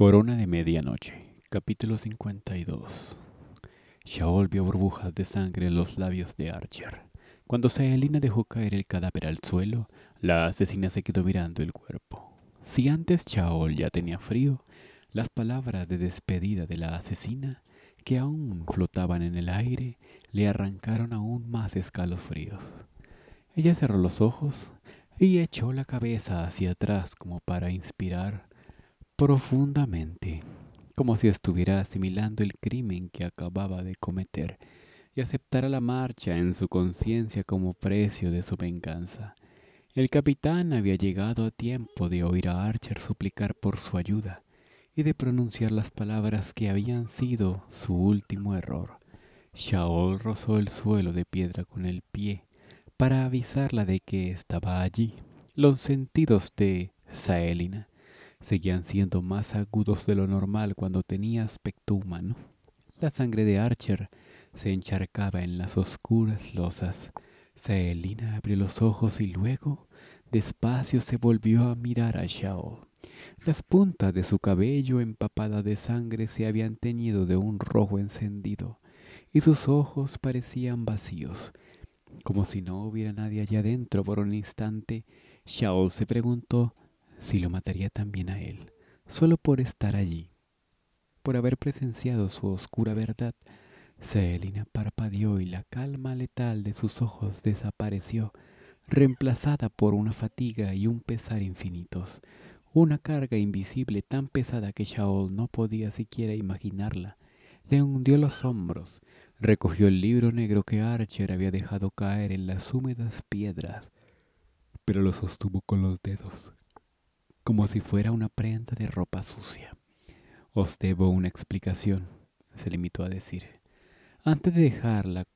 Corona de Medianoche, capítulo 52. Shaol vio burbujas de sangre en los labios de Archer. Cuando Saelina dejó caer el cadáver al suelo, la asesina se quedó mirando el cuerpo. Si antes Shaol ya tenía frío, las palabras de despedida de la asesina, que aún flotaban en el aire, le arrancaron aún más escalofríos. Ella cerró los ojos y echó la cabeza hacia atrás como para inspirar profundamente, como si estuviera asimilando el crimen que acababa de cometer y aceptara la marcha en su conciencia como precio de su venganza. El capitán había llegado a tiempo de oír a Archer suplicar por su ayuda y de pronunciar las palabras que habían sido su último error. Shaol rozó el suelo de piedra con el pie para avisarla de que estaba allí. Los sentidos de Saelina seguían siendo más agudos de lo normal cuando tenía aspecto humano. La sangre de Archer se encharcaba en las oscuras losas. Selina abrió los ojos y luego, despacio, se volvió a mirar a Shao. Las puntas de su cabello empapada de sangre se habían teñido de un rojo encendido, y sus ojos parecían vacíos, como si no hubiera nadie allá adentro por un instante. Shao se preguntó si lo mataría también a él, solo por estar allí, por haber presenciado su oscura verdad. Selina parpadeó y la calma letal de sus ojos desapareció, reemplazada por una fatiga y un pesar infinitos, una carga invisible tan pesada que Shaol no podía siquiera imaginarla. Le hundió los hombros, recogió el libro negro que Archer había dejado caer en las húmedas piedras, pero lo sostuvo con los dedos como si fuera una prenda de ropa sucia. Os debo una explicación, se limitó a decir. Antes de dejar la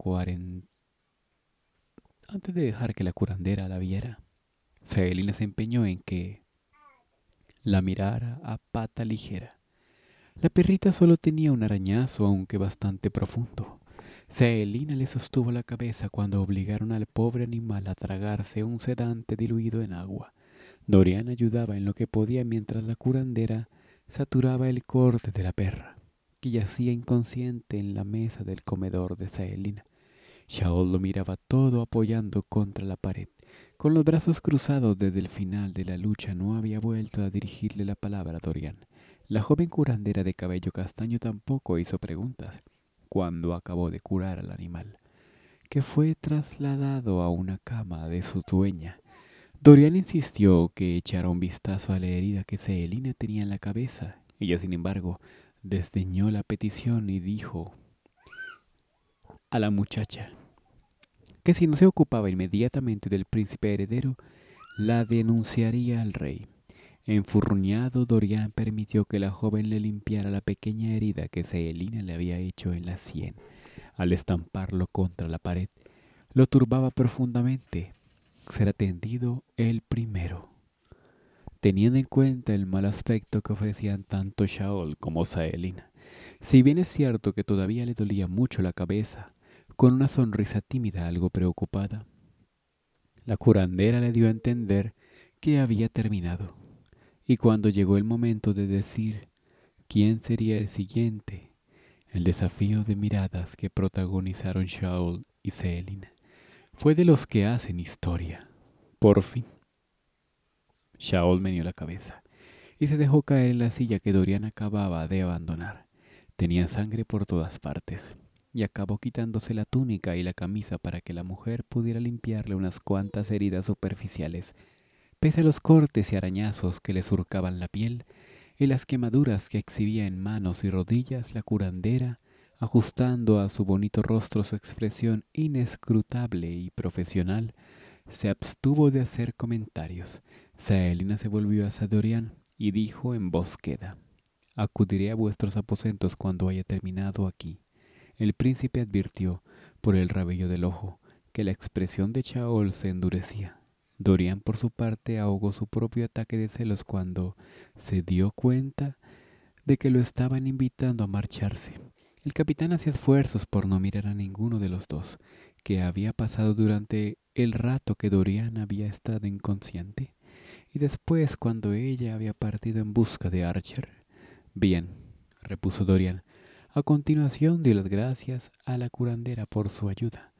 Antes de dejar que la curandera la viera, Celina se empeñó en que la mirara a pata ligera. La perrita solo tenía un arañazo, aunque bastante profundo. Celina le sostuvo la cabeza cuando obligaron al pobre animal a tragarse un sedante diluido en agua. Dorian ayudaba en lo que podía mientras la curandera saturaba el corte de la perra, que yacía inconsciente en la mesa del comedor de Saelina. Shaol lo miraba todo apoyando contra la pared. Con los brazos cruzados desde el final de la lucha no había vuelto a dirigirle la palabra a Dorian. La joven curandera de cabello castaño tampoco hizo preguntas cuando acabó de curar al animal, que fue trasladado a una cama de su dueña Dorian insistió que echara un vistazo a la herida que Celina tenía en la cabeza. Ella, sin embargo, desdeñó la petición y dijo a la muchacha que si no se ocupaba inmediatamente del príncipe heredero, la denunciaría al rey. Enfurruñado, Dorian permitió que la joven le limpiara la pequeña herida que Celina le había hecho en la sien. Al estamparlo contra la pared, lo turbaba profundamente ser atendido el primero. Teniendo en cuenta el mal aspecto que ofrecían tanto Shaol como Saelina, si bien es cierto que todavía le dolía mucho la cabeza, con una sonrisa tímida algo preocupada, la curandera le dio a entender que había terminado. Y cuando llegó el momento de decir quién sería el siguiente, el desafío de miradas que protagonizaron Shaol y Selina fue de los que hacen historia. Por fin. Shaol meneó la cabeza y se dejó caer en la silla que Dorian acababa de abandonar. Tenía sangre por todas partes y acabó quitándose la túnica y la camisa para que la mujer pudiera limpiarle unas cuantas heridas superficiales, pese a los cortes y arañazos que le surcaban la piel y las quemaduras que exhibía en manos y rodillas la curandera ajustando a su bonito rostro su expresión inescrutable y profesional, se abstuvo de hacer comentarios. Saelina se volvió hacia Dorian y dijo en voz queda Acudiré a vuestros aposentos cuando haya terminado aquí. El príncipe advirtió, por el rabillo del ojo, que la expresión de Chaol se endurecía. Dorian, por su parte, ahogó su propio ataque de celos cuando se dio cuenta de que lo estaban invitando a marcharse. El capitán hacía esfuerzos por no mirar a ninguno de los dos, que había pasado durante el rato que Dorian había estado inconsciente, y después cuando ella había partido en busca de Archer. Bien, repuso Dorian. A continuación dio las gracias a la curandera por su ayuda.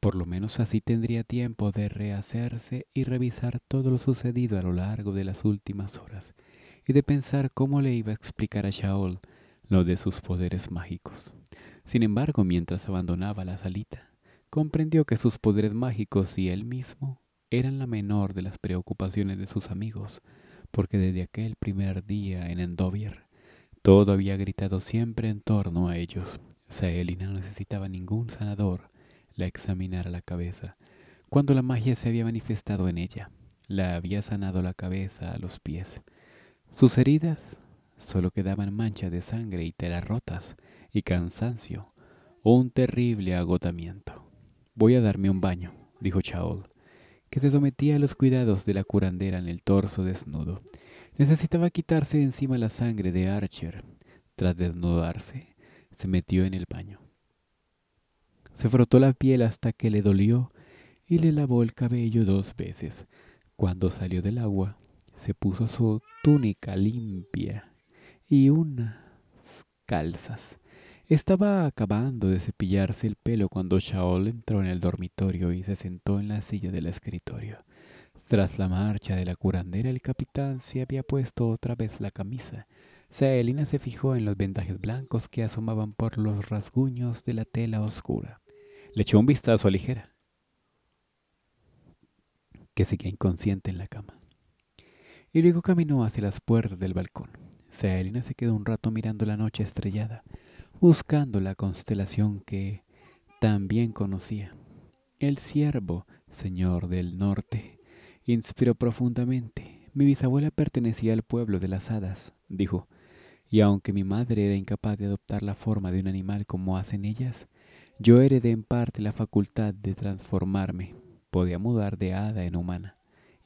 Por lo menos así tendría tiempo de rehacerse y revisar todo lo sucedido a lo largo de las últimas horas, y de pensar cómo le iba a explicar a Shaol lo de sus poderes mágicos. Sin embargo, mientras abandonaba la salita, comprendió que sus poderes mágicos y él mismo eran la menor de las preocupaciones de sus amigos, porque desde aquel primer día en Endovier, todo había gritado siempre en torno a ellos. Saelina no necesitaba ningún sanador la examinara la cabeza. Cuando la magia se había manifestado en ella, la había sanado la cabeza a los pies. Sus heridas Solo quedaban manchas de sangre y telas rotas y cansancio, o un terrible agotamiento. Voy a darme un baño, dijo Chaol, que se sometía a los cuidados de la curandera en el torso desnudo. Necesitaba quitarse encima la sangre de Archer. Tras desnudarse, se metió en el baño. Se frotó la piel hasta que le dolió y le lavó el cabello dos veces. Cuando salió del agua, se puso su túnica limpia y unas calzas. Estaba acabando de cepillarse el pelo cuando Shaol entró en el dormitorio y se sentó en la silla del escritorio. Tras la marcha de la curandera, el capitán se había puesto otra vez la camisa. Saelina se fijó en los vendajes blancos que asomaban por los rasguños de la tela oscura. Le echó un vistazo a Ligera, que seguía inconsciente en la cama. Y luego caminó hacia las puertas del balcón. Saelina se quedó un rato mirando la noche estrellada, buscando la constelación que también conocía. El ciervo, señor del norte, inspiró profundamente. Mi bisabuela pertenecía al pueblo de las hadas, dijo, y aunque mi madre era incapaz de adoptar la forma de un animal como hacen ellas, yo heredé en parte la facultad de transformarme. Podía mudar de hada en humana,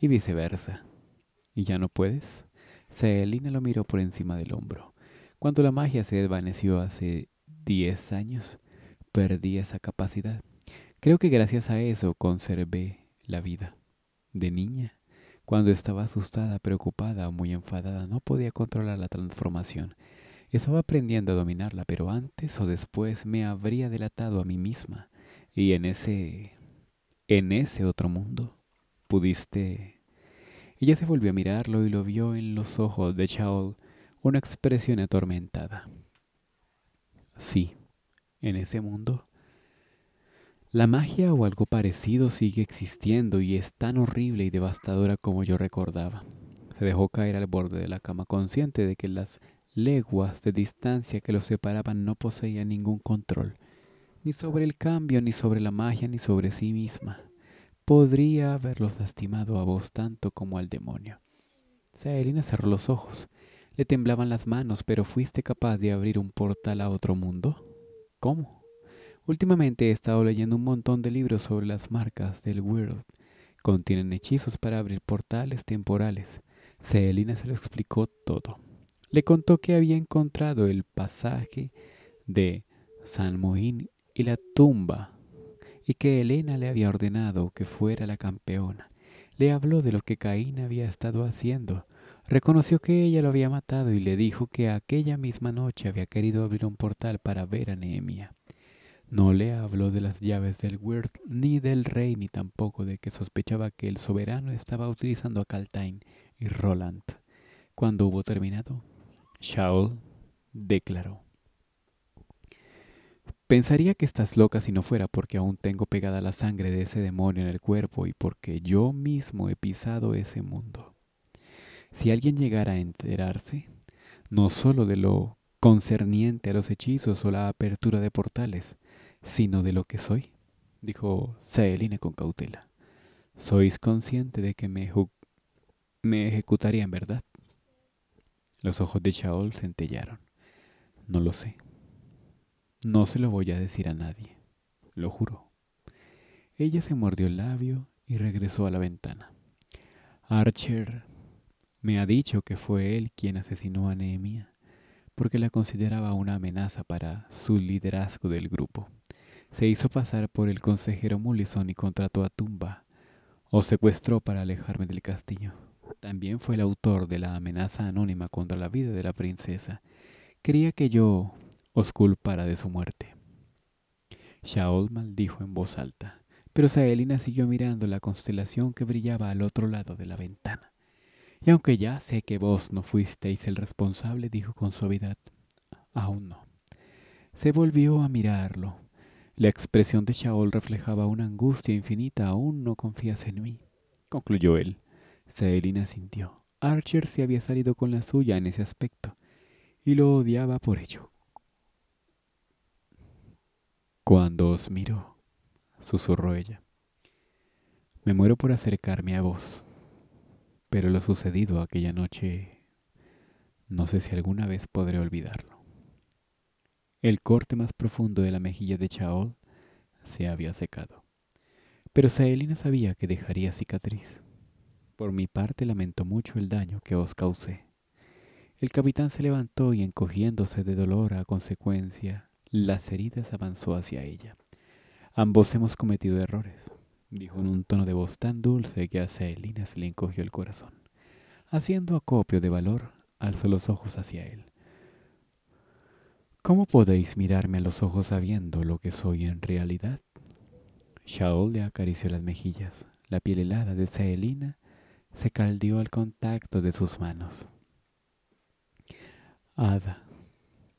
y viceversa. ¿Y ya no puedes? Selina lo miró por encima del hombro. Cuando la magia se desvaneció hace diez años, perdí esa capacidad. Creo que gracias a eso conservé la vida. De niña, cuando estaba asustada, preocupada o muy enfadada, no podía controlar la transformación. Estaba aprendiendo a dominarla, pero antes o después me habría delatado a mí misma. Y en ese... en ese otro mundo, pudiste ella se volvió a mirarlo y lo vio en los ojos de Shaol una expresión atormentada. Sí, en ese mundo. La magia o algo parecido sigue existiendo y es tan horrible y devastadora como yo recordaba. Se dejó caer al borde de la cama consciente de que las leguas de distancia que lo separaban no poseían ningún control, ni sobre el cambio, ni sobre la magia, ni sobre sí misma podría haberlos lastimado a vos tanto como al demonio. Celina cerró los ojos. Le temblaban las manos, pero ¿fuiste capaz de abrir un portal a otro mundo? ¿Cómo? Últimamente he estado leyendo un montón de libros sobre las marcas del World. Contienen hechizos para abrir portales temporales. Celina se lo explicó todo. Le contó que había encontrado el pasaje de San y la tumba y que Elena le había ordenado que fuera la campeona. Le habló de lo que Caín había estado haciendo. Reconoció que ella lo había matado y le dijo que aquella misma noche había querido abrir un portal para ver a Nehemia. No le habló de las llaves del Wirt, ni del rey, ni tampoco de que sospechaba que el soberano estaba utilizando a Caltain y Roland. Cuando hubo terminado, Shaul declaró. Pensaría que estás loca si no fuera porque aún tengo pegada la sangre de ese demonio en el cuerpo y porque yo mismo he pisado ese mundo. Si alguien llegara a enterarse, no solo de lo concerniente a los hechizos o la apertura de portales, sino de lo que soy, dijo Saeline con cautela. ¿Sois consciente de que me, me ejecutaría en verdad? Los ojos de Shaol centellaron. No lo sé. No se lo voy a decir a nadie, lo juro. Ella se mordió el labio y regresó a la ventana. Archer me ha dicho que fue él quien asesinó a Nehemia, porque la consideraba una amenaza para su liderazgo del grupo. Se hizo pasar por el consejero Mullison y contrató a Tumba, o secuestró para alejarme del castillo. También fue el autor de la amenaza anónima contra la vida de la princesa. Creía que yo os culpará de su muerte. Shaol maldijo en voz alta, pero Saelina siguió mirando la constelación que brillaba al otro lado de la ventana. Y aunque ya sé que vos no fuisteis el responsable, dijo con suavidad, aún no. Se volvió a mirarlo. La expresión de Shaol reflejaba una angustia infinita. Aún no confías en mí, concluyó él. Saelina sintió. Archer se había salido con la suya en ese aspecto, y lo odiaba por ello. Cuando os miro, susurró ella, me muero por acercarme a vos, pero lo sucedido aquella noche, no sé si alguna vez podré olvidarlo. El corte más profundo de la mejilla de Chaol se había secado, pero Saelina sabía que dejaría cicatriz. Por mi parte lamento mucho el daño que os causé. El capitán se levantó y encogiéndose de dolor a consecuencia las heridas, avanzó hacia ella. Ambos hemos cometido errores, dijo en un tono de voz tan dulce que a Celina se le encogió el corazón. Haciendo acopio de valor, alzó los ojos hacia él. ¿Cómo podéis mirarme a los ojos sabiendo lo que soy en realidad? Shaol le acarició las mejillas. La piel helada de Celina se caldió al contacto de sus manos. Ada,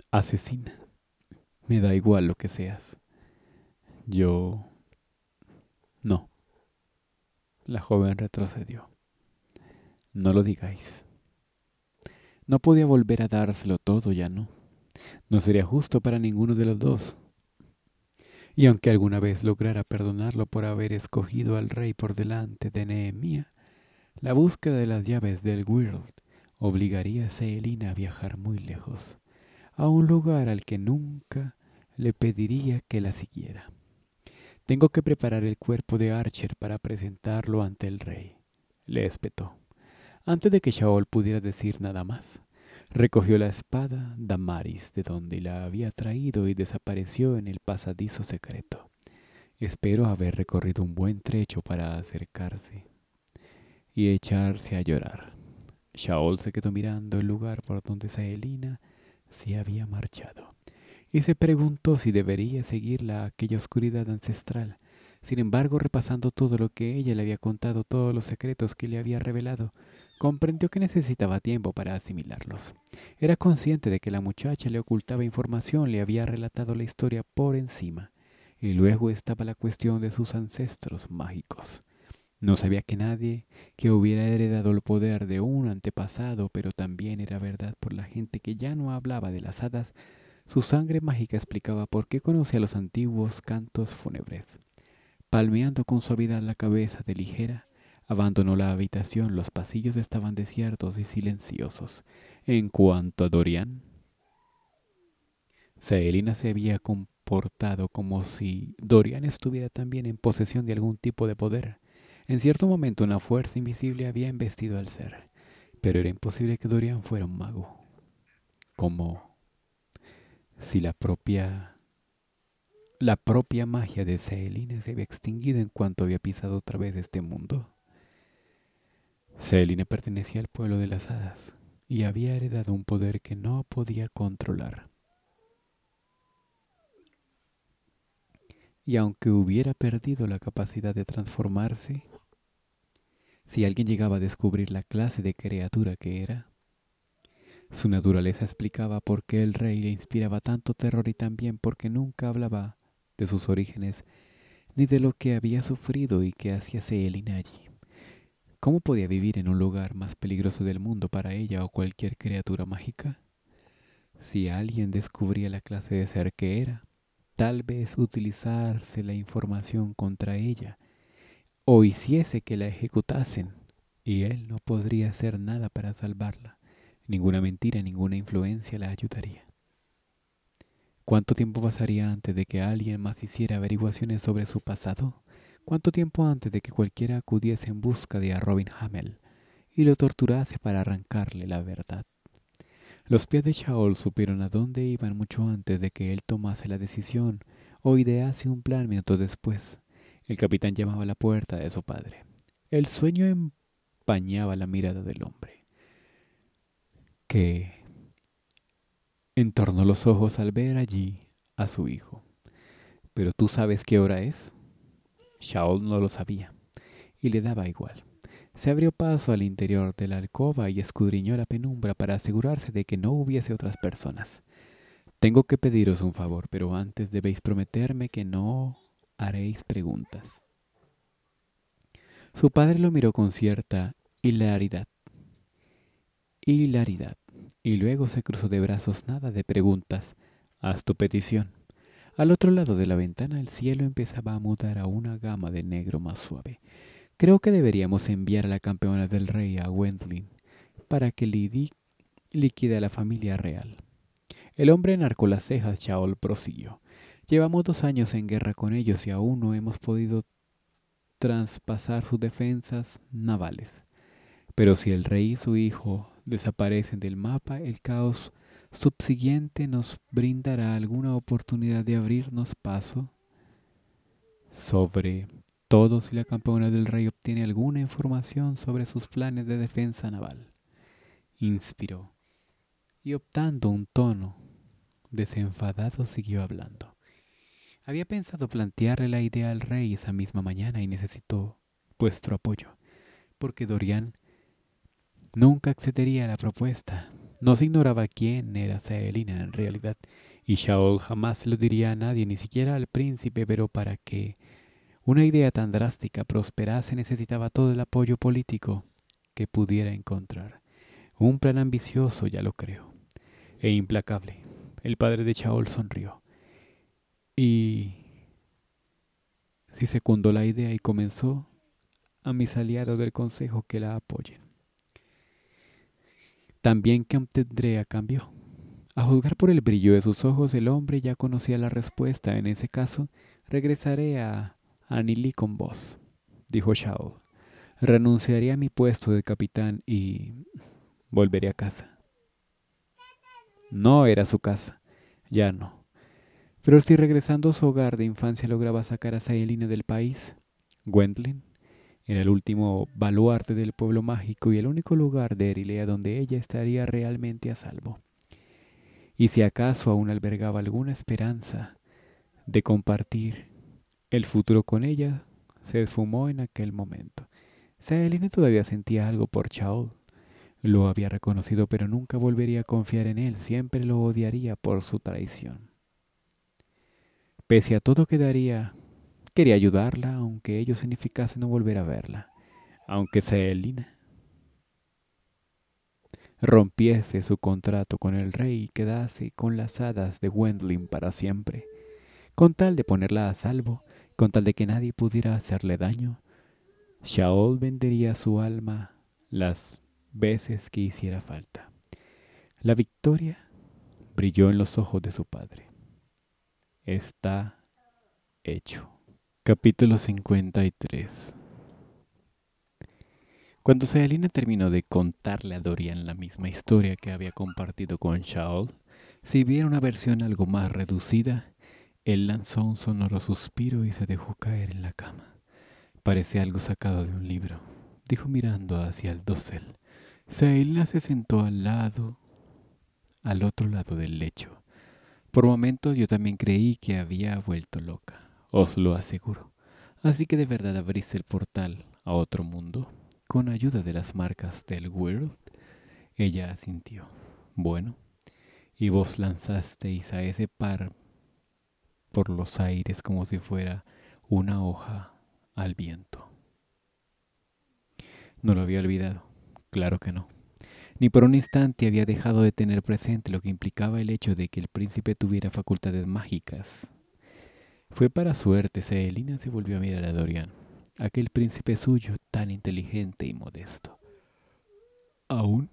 asesina. Me da igual lo que seas. Yo... No. La joven retrocedió. No lo digáis. No podía volver a dárselo todo ya, ¿no? No sería justo para ninguno de los dos. Y aunque alguna vez lograra perdonarlo por haber escogido al rey por delante de Nehemía, la búsqueda de las llaves del World obligaría a Celina a viajar muy lejos a un lugar al que nunca le pediría que la siguiera. Tengo que preparar el cuerpo de Archer para presentarlo ante el rey, le espetó, antes de que Shaol pudiera decir nada más. Recogió la espada Damaris de donde la había traído y desapareció en el pasadizo secreto. Espero haber recorrido un buen trecho para acercarse y echarse a llorar. Shaol se quedó mirando el lugar por donde Saelina se había marchado, y se preguntó si debería seguirla aquella oscuridad ancestral. Sin embargo, repasando todo lo que ella le había contado, todos los secretos que le había revelado, comprendió que necesitaba tiempo para asimilarlos. Era consciente de que la muchacha le ocultaba información, le había relatado la historia por encima. Y luego estaba la cuestión de sus ancestros mágicos. No sabía que nadie que hubiera heredado el poder de un antepasado, pero también era verdad por la gente que ya no hablaba de las hadas, su sangre mágica explicaba por qué conocía los antiguos cantos fúnebres. Palmeando con suavidad la cabeza de ligera, abandonó la habitación. Los pasillos estaban desiertos y silenciosos. En cuanto a Dorian, Selina se había comportado como si Dorian estuviera también en posesión de algún tipo de poder. En cierto momento una fuerza invisible había embestido al ser, pero era imposible que Dorian fuera un mago. Como si la propia la propia magia de Celine se había extinguido en cuanto había pisado otra vez este mundo. Celine pertenecía al pueblo de las hadas y había heredado un poder que no podía controlar. Y aunque hubiera perdido la capacidad de transformarse, si alguien llegaba a descubrir la clase de criatura que era, su naturaleza explicaba por qué el rey le inspiraba tanto terror y también porque nunca hablaba de sus orígenes ni de lo que había sufrido y que hacía él allí. ¿Cómo podía vivir en un lugar más peligroso del mundo para ella o cualquier criatura mágica? Si alguien descubría la clase de ser que era, tal vez utilizarse la información contra ella o hiciese que la ejecutasen, y él no podría hacer nada para salvarla. Ninguna mentira, ninguna influencia la ayudaría. ¿Cuánto tiempo pasaría antes de que alguien más hiciera averiguaciones sobre su pasado? ¿Cuánto tiempo antes de que cualquiera acudiese en busca de a Robin Hamel y lo torturase para arrancarle la verdad? Los pies de Shaol supieron a dónde iban mucho antes de que él tomase la decisión o idease un plan minuto después. El capitán llamaba a la puerta de su padre. El sueño empañaba la mirada del hombre, que entornó los ojos al ver allí a su hijo. ¿Pero tú sabes qué hora es? Shaol no lo sabía, y le daba igual. Se abrió paso al interior de la alcoba y escudriñó la penumbra para asegurarse de que no hubiese otras personas. Tengo que pediros un favor, pero antes debéis prometerme que no haréis preguntas. Su padre lo miró con cierta hilaridad. Hilaridad. Y luego se cruzó de brazos nada de preguntas. Haz tu petición. Al otro lado de la ventana el cielo empezaba a mudar a una gama de negro más suave. Creo que deberíamos enviar a la campeona del rey a Wendling para que lidi liquide a la familia real. El hombre enarcó las cejas, Shaol prosiguió. Llevamos dos años en guerra con ellos y aún no hemos podido traspasar sus defensas navales. Pero si el rey y su hijo desaparecen del mapa, el caos subsiguiente nos brindará alguna oportunidad de abrirnos paso sobre todo si la campeona del rey obtiene alguna información sobre sus planes de defensa naval. Inspiró y optando un tono desenfadado siguió hablando. Había pensado plantearle la idea al rey esa misma mañana y necesitó vuestro apoyo, porque Dorian nunca accedería a la propuesta. No se ignoraba quién era Saelina en realidad, y Shaol jamás se lo diría a nadie, ni siquiera al príncipe, pero para que una idea tan drástica prosperase necesitaba todo el apoyo político que pudiera encontrar. Un plan ambicioso, ya lo creo, e implacable. El padre de Shaol sonrió. Y si secundó la idea y comenzó a mis aliados del Consejo que la apoyen. También que cambió. a juzgar por el brillo de sus ojos, el hombre ya conocía la respuesta. En ese caso, regresaré a Anili con vos, dijo Shao. Renunciaré a mi puesto de capitán y volveré a casa. No era su casa, ya no. Pero si regresando a su hogar de infancia lograba sacar a Saelina del país, Gwendolyn era el último baluarte del pueblo mágico y el único lugar de Erilea donde ella estaría realmente a salvo. Y si acaso aún albergaba alguna esperanza de compartir el futuro con ella, se esfumó en aquel momento. Saelina todavía sentía algo por Chao. Lo había reconocido, pero nunca volvería a confiar en él. Siempre lo odiaría por su traición. Pese a todo daría, quería ayudarla, aunque ello significase no volver a verla, aunque sea Selina rompiese su contrato con el rey y quedase con las hadas de Wendling para siempre, con tal de ponerla a salvo, con tal de que nadie pudiera hacerle daño, Shaol vendería su alma las veces que hiciera falta. La victoria brilló en los ojos de su padre está hecho. Capítulo 53. Cuando Sayalina terminó de contarle a Dorian la misma historia que había compartido con Shaol, si bien una versión algo más reducida, él lanzó un sonoro suspiro y se dejó caer en la cama. Parecía algo sacado de un libro, dijo mirando hacia el dosel. Sayalina se sentó al lado, al otro lado del lecho por momentos yo también creí que había vuelto loca, os lo aseguro. Así que de verdad abriste el portal a otro mundo con ayuda de las marcas del World. Ella asintió. Bueno, y vos lanzasteis a ese par por los aires como si fuera una hoja al viento. No lo había olvidado, claro que no. Ni por un instante había dejado de tener presente lo que implicaba el hecho de que el príncipe tuviera facultades mágicas. Fue para suerte, Saelina se volvió a mirar a Dorian, aquel príncipe suyo tan inteligente y modesto. ¿Aún?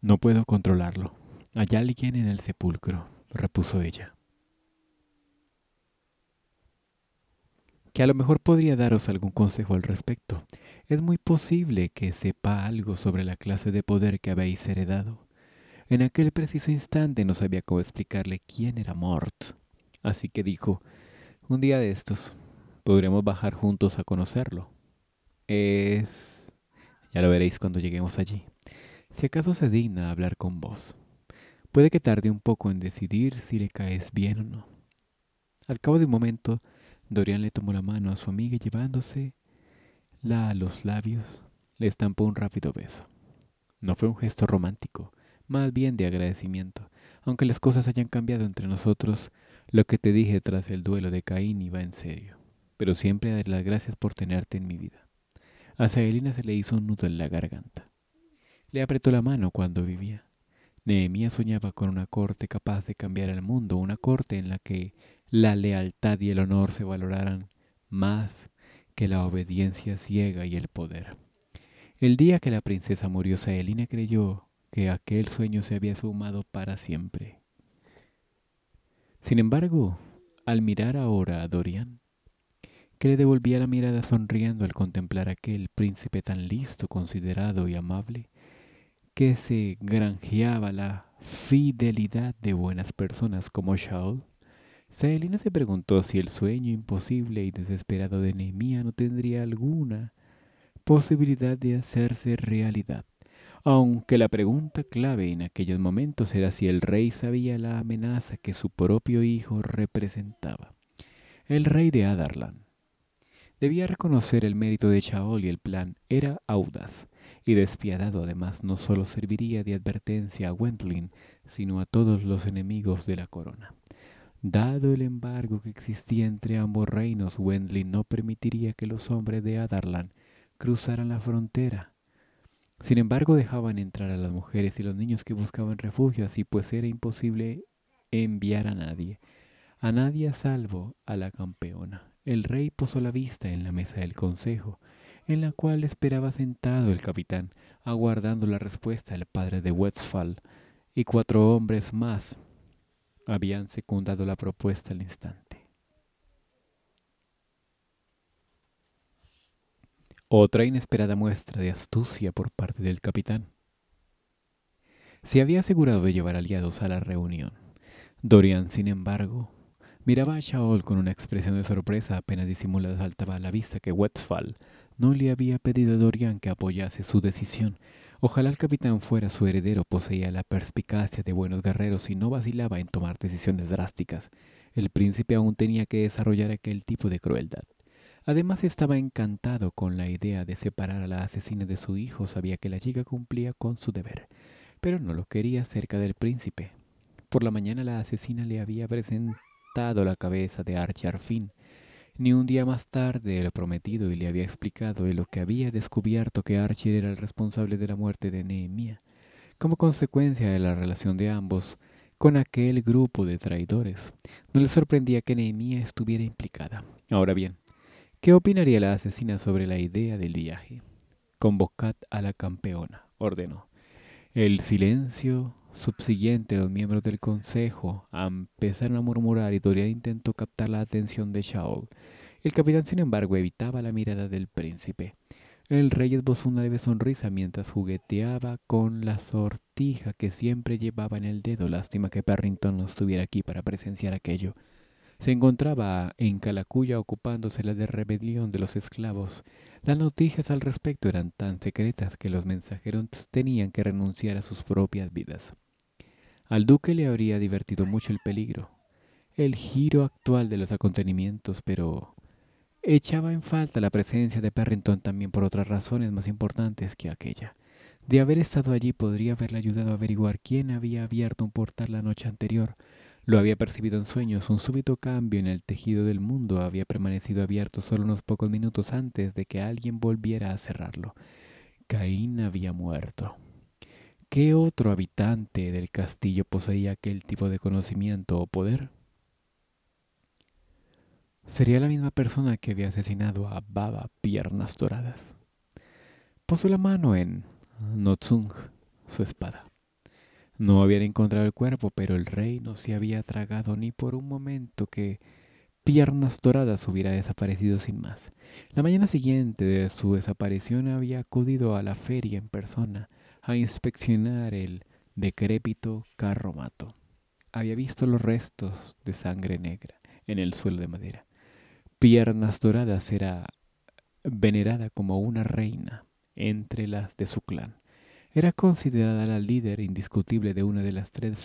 No puedo controlarlo. Hay alguien en el sepulcro, repuso ella. que a lo mejor podría daros algún consejo al respecto. Es muy posible que sepa algo sobre la clase de poder que habéis heredado. En aquel preciso instante no sabía cómo explicarle quién era Mort. Así que dijo, un día de estos, podremos bajar juntos a conocerlo. Es... Ya lo veréis cuando lleguemos allí. Si acaso se digna hablar con vos. Puede que tarde un poco en decidir si le caes bien o no. Al cabo de un momento, Dorian le tomó la mano a su amiga llevándose la a los labios. Le estampó un rápido beso. No fue un gesto romántico, más bien de agradecimiento. Aunque las cosas hayan cambiado entre nosotros, lo que te dije tras el duelo de Caín iba en serio. Pero siempre daré las gracias por tenerte en mi vida. A Saelina se le hizo un nudo en la garganta. Le apretó la mano cuando vivía. Nehemia soñaba con una corte capaz de cambiar al mundo, una corte en la que la lealtad y el honor se valoraran más que la obediencia ciega y el poder. El día que la princesa murió, Saelina creyó que aquel sueño se había sumado para siempre. Sin embargo, al mirar ahora a Dorian, que le devolvía la mirada sonriendo al contemplar aquel príncipe tan listo, considerado y amable, que se granjeaba la fidelidad de buenas personas como Shaol, Saelina se preguntó si el sueño imposible y desesperado de Nehemia no tendría alguna posibilidad de hacerse realidad, aunque la pregunta clave en aquellos momentos era si el rey sabía la amenaza que su propio hijo representaba. El rey de Adarlan debía reconocer el mérito de Shaol y el plan era audaz y despiadado además no solo serviría de advertencia a Wendling, sino a todos los enemigos de la corona. Dado el embargo que existía entre ambos reinos, Wendley no permitiría que los hombres de Adarlan cruzaran la frontera. Sin embargo, dejaban entrar a las mujeres y los niños que buscaban refugio, así pues era imposible enviar a nadie, a nadie salvo a la campeona. El rey posó la vista en la mesa del consejo, en la cual esperaba sentado el capitán, aguardando la respuesta del padre de Westphal y cuatro hombres más habían secundado la propuesta al instante. Otra inesperada muestra de astucia por parte del capitán. Se había asegurado de llevar aliados a la reunión. Dorian, sin embargo, miraba a Shaol con una expresión de sorpresa apenas disimulada saltaba a la vista que Westphal no le había pedido a Dorian que apoyase su decisión Ojalá el capitán fuera su heredero, poseía la perspicacia de buenos guerreros y no vacilaba en tomar decisiones drásticas. El príncipe aún tenía que desarrollar aquel tipo de crueldad. Además estaba encantado con la idea de separar a la asesina de su hijo, sabía que la chica cumplía con su deber, pero no lo quería cerca del príncipe. Por la mañana la asesina le había presentado la cabeza de Archie Arfin, ni un día más tarde era prometido y le había explicado de lo que había descubierto que Archer era el responsable de la muerte de Nehemia, como consecuencia de la relación de ambos con aquel grupo de traidores. No le sorprendía que Nehemia estuviera implicada. Ahora bien, ¿qué opinaría la asesina sobre la idea del viaje? Convocad a la campeona, ordenó. El silencio subsiguiente, los miembros del consejo empezaron a murmurar y Dorian intentó captar la atención de Shaol. El capitán, sin embargo, evitaba la mirada del príncipe. El rey esbozó una leve sonrisa mientras jugueteaba con la sortija que siempre llevaba en el dedo. Lástima que Parrington no estuviera aquí para presenciar aquello se encontraba en Calacuya ocupándose la de rebelión de los esclavos. Las noticias al respecto eran tan secretas que los mensajeros tenían que renunciar a sus propias vidas. Al duque le habría divertido mucho el peligro, el giro actual de los acontecimientos, pero echaba en falta la presencia de Perrington también por otras razones más importantes que aquella. De haber estado allí podría haberle ayudado a averiguar quién había abierto un portal la noche anterior lo había percibido en sueños, un súbito cambio en el tejido del mundo había permanecido abierto solo unos pocos minutos antes de que alguien volviera a cerrarlo. Caín había muerto. ¿Qué otro habitante del castillo poseía aquel tipo de conocimiento o poder? Sería la misma persona que había asesinado a Baba Piernas Doradas. Puso la mano en Notsung, su espada. No habían encontrado el cuerpo, pero el rey no se había tragado ni por un momento que Piernas Doradas hubiera desaparecido sin más. La mañana siguiente de su desaparición había acudido a la feria en persona a inspeccionar el decrépito carromato. Había visto los restos de sangre negra en el suelo de madera. Piernas Doradas era venerada como una reina entre las de su clan. Era considerada la líder indiscutible de una de las tres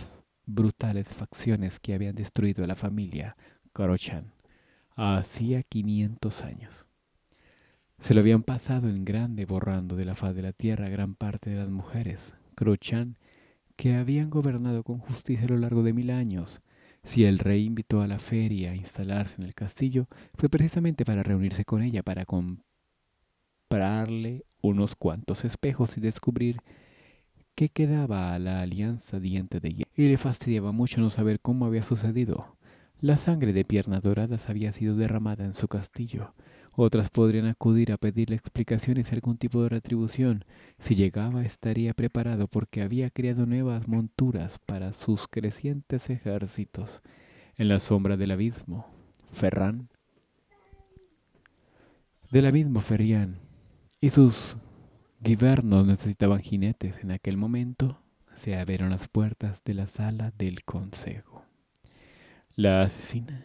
brutales facciones que habían destruido a la familia Khoro-Chan. hacía 500 años. Se lo habían pasado en grande borrando de la faz de la tierra gran parte de las mujeres Crochan que habían gobernado con justicia a lo largo de mil años. Si el rey invitó a la feria a instalarse en el castillo, fue precisamente para reunirse con ella, para comprarle unos cuantos espejos y descubrir qué quedaba a la alianza diente de hierro. Y le fastidiaba mucho no saber cómo había sucedido. La sangre de piernas doradas había sido derramada en su castillo. Otras podrían acudir a pedirle explicaciones y algún tipo de retribución. Si llegaba estaría preparado porque había creado nuevas monturas para sus crecientes ejércitos. En la sombra del abismo, Ferrán. Del abismo, Ferrián, y sus guivernos necesitaban jinetes en aquel momento. Se abrieron las puertas de la sala del consejo. La asesina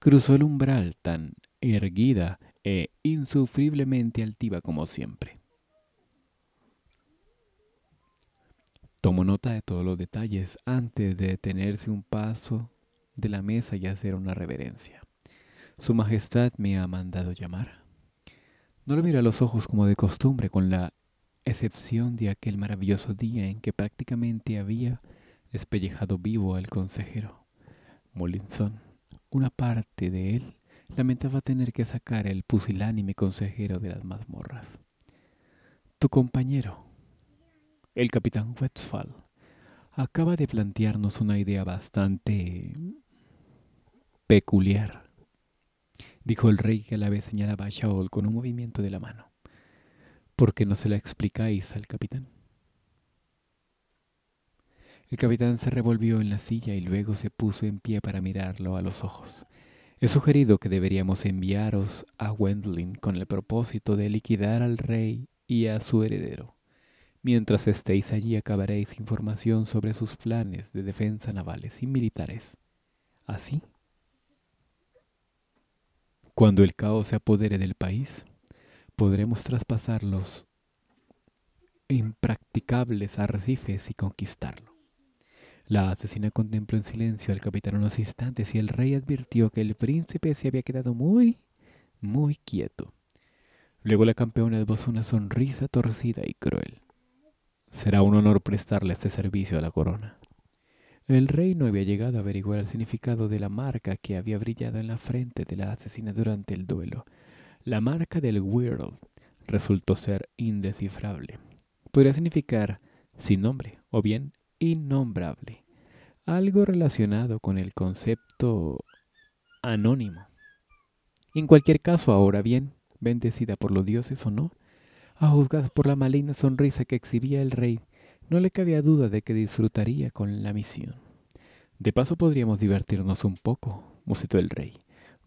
cruzó el umbral tan erguida e insufriblemente altiva como siempre. Tomó nota de todos los detalles antes de detenerse un paso de la mesa y hacer una reverencia. Su Majestad me ha mandado llamar. No le mira a los ojos como de costumbre, con la excepción de aquel maravilloso día en que prácticamente había despellejado vivo al consejero. Molinson, una parte de él, lamentaba tener que sacar el pusilánime consejero de las mazmorras. Tu compañero, el capitán Westphal, acaba de plantearnos una idea bastante peculiar dijo el rey que a la vez señalaba a Shaol con un movimiento de la mano. ¿Por qué no se la explicáis al capitán? El capitán se revolvió en la silla y luego se puso en pie para mirarlo a los ojos. He sugerido que deberíamos enviaros a Wendling con el propósito de liquidar al rey y a su heredero. Mientras estéis allí acabaréis información sobre sus planes de defensa navales y militares. Así cuando el caos se apodere del país, podremos traspasar los impracticables arrecifes y conquistarlo. La asesina contempló en silencio al capitán unos instantes y el rey advirtió que el príncipe se había quedado muy, muy quieto. Luego la campeona esbozó una sonrisa torcida y cruel. Será un honor prestarle este servicio a la corona. El rey no había llegado a averiguar el significado de la marca que había brillado en la frente de la asesina durante el duelo. La marca del world resultó ser indescifrable. Podría significar sin nombre o bien innombrable, algo relacionado con el concepto anónimo. En cualquier caso, ahora bien, bendecida por los dioses o no, a juzgar por la maligna sonrisa que exhibía el rey, no le cabía duda de que disfrutaría con la misión. De paso podríamos divertirnos un poco, musitó el rey.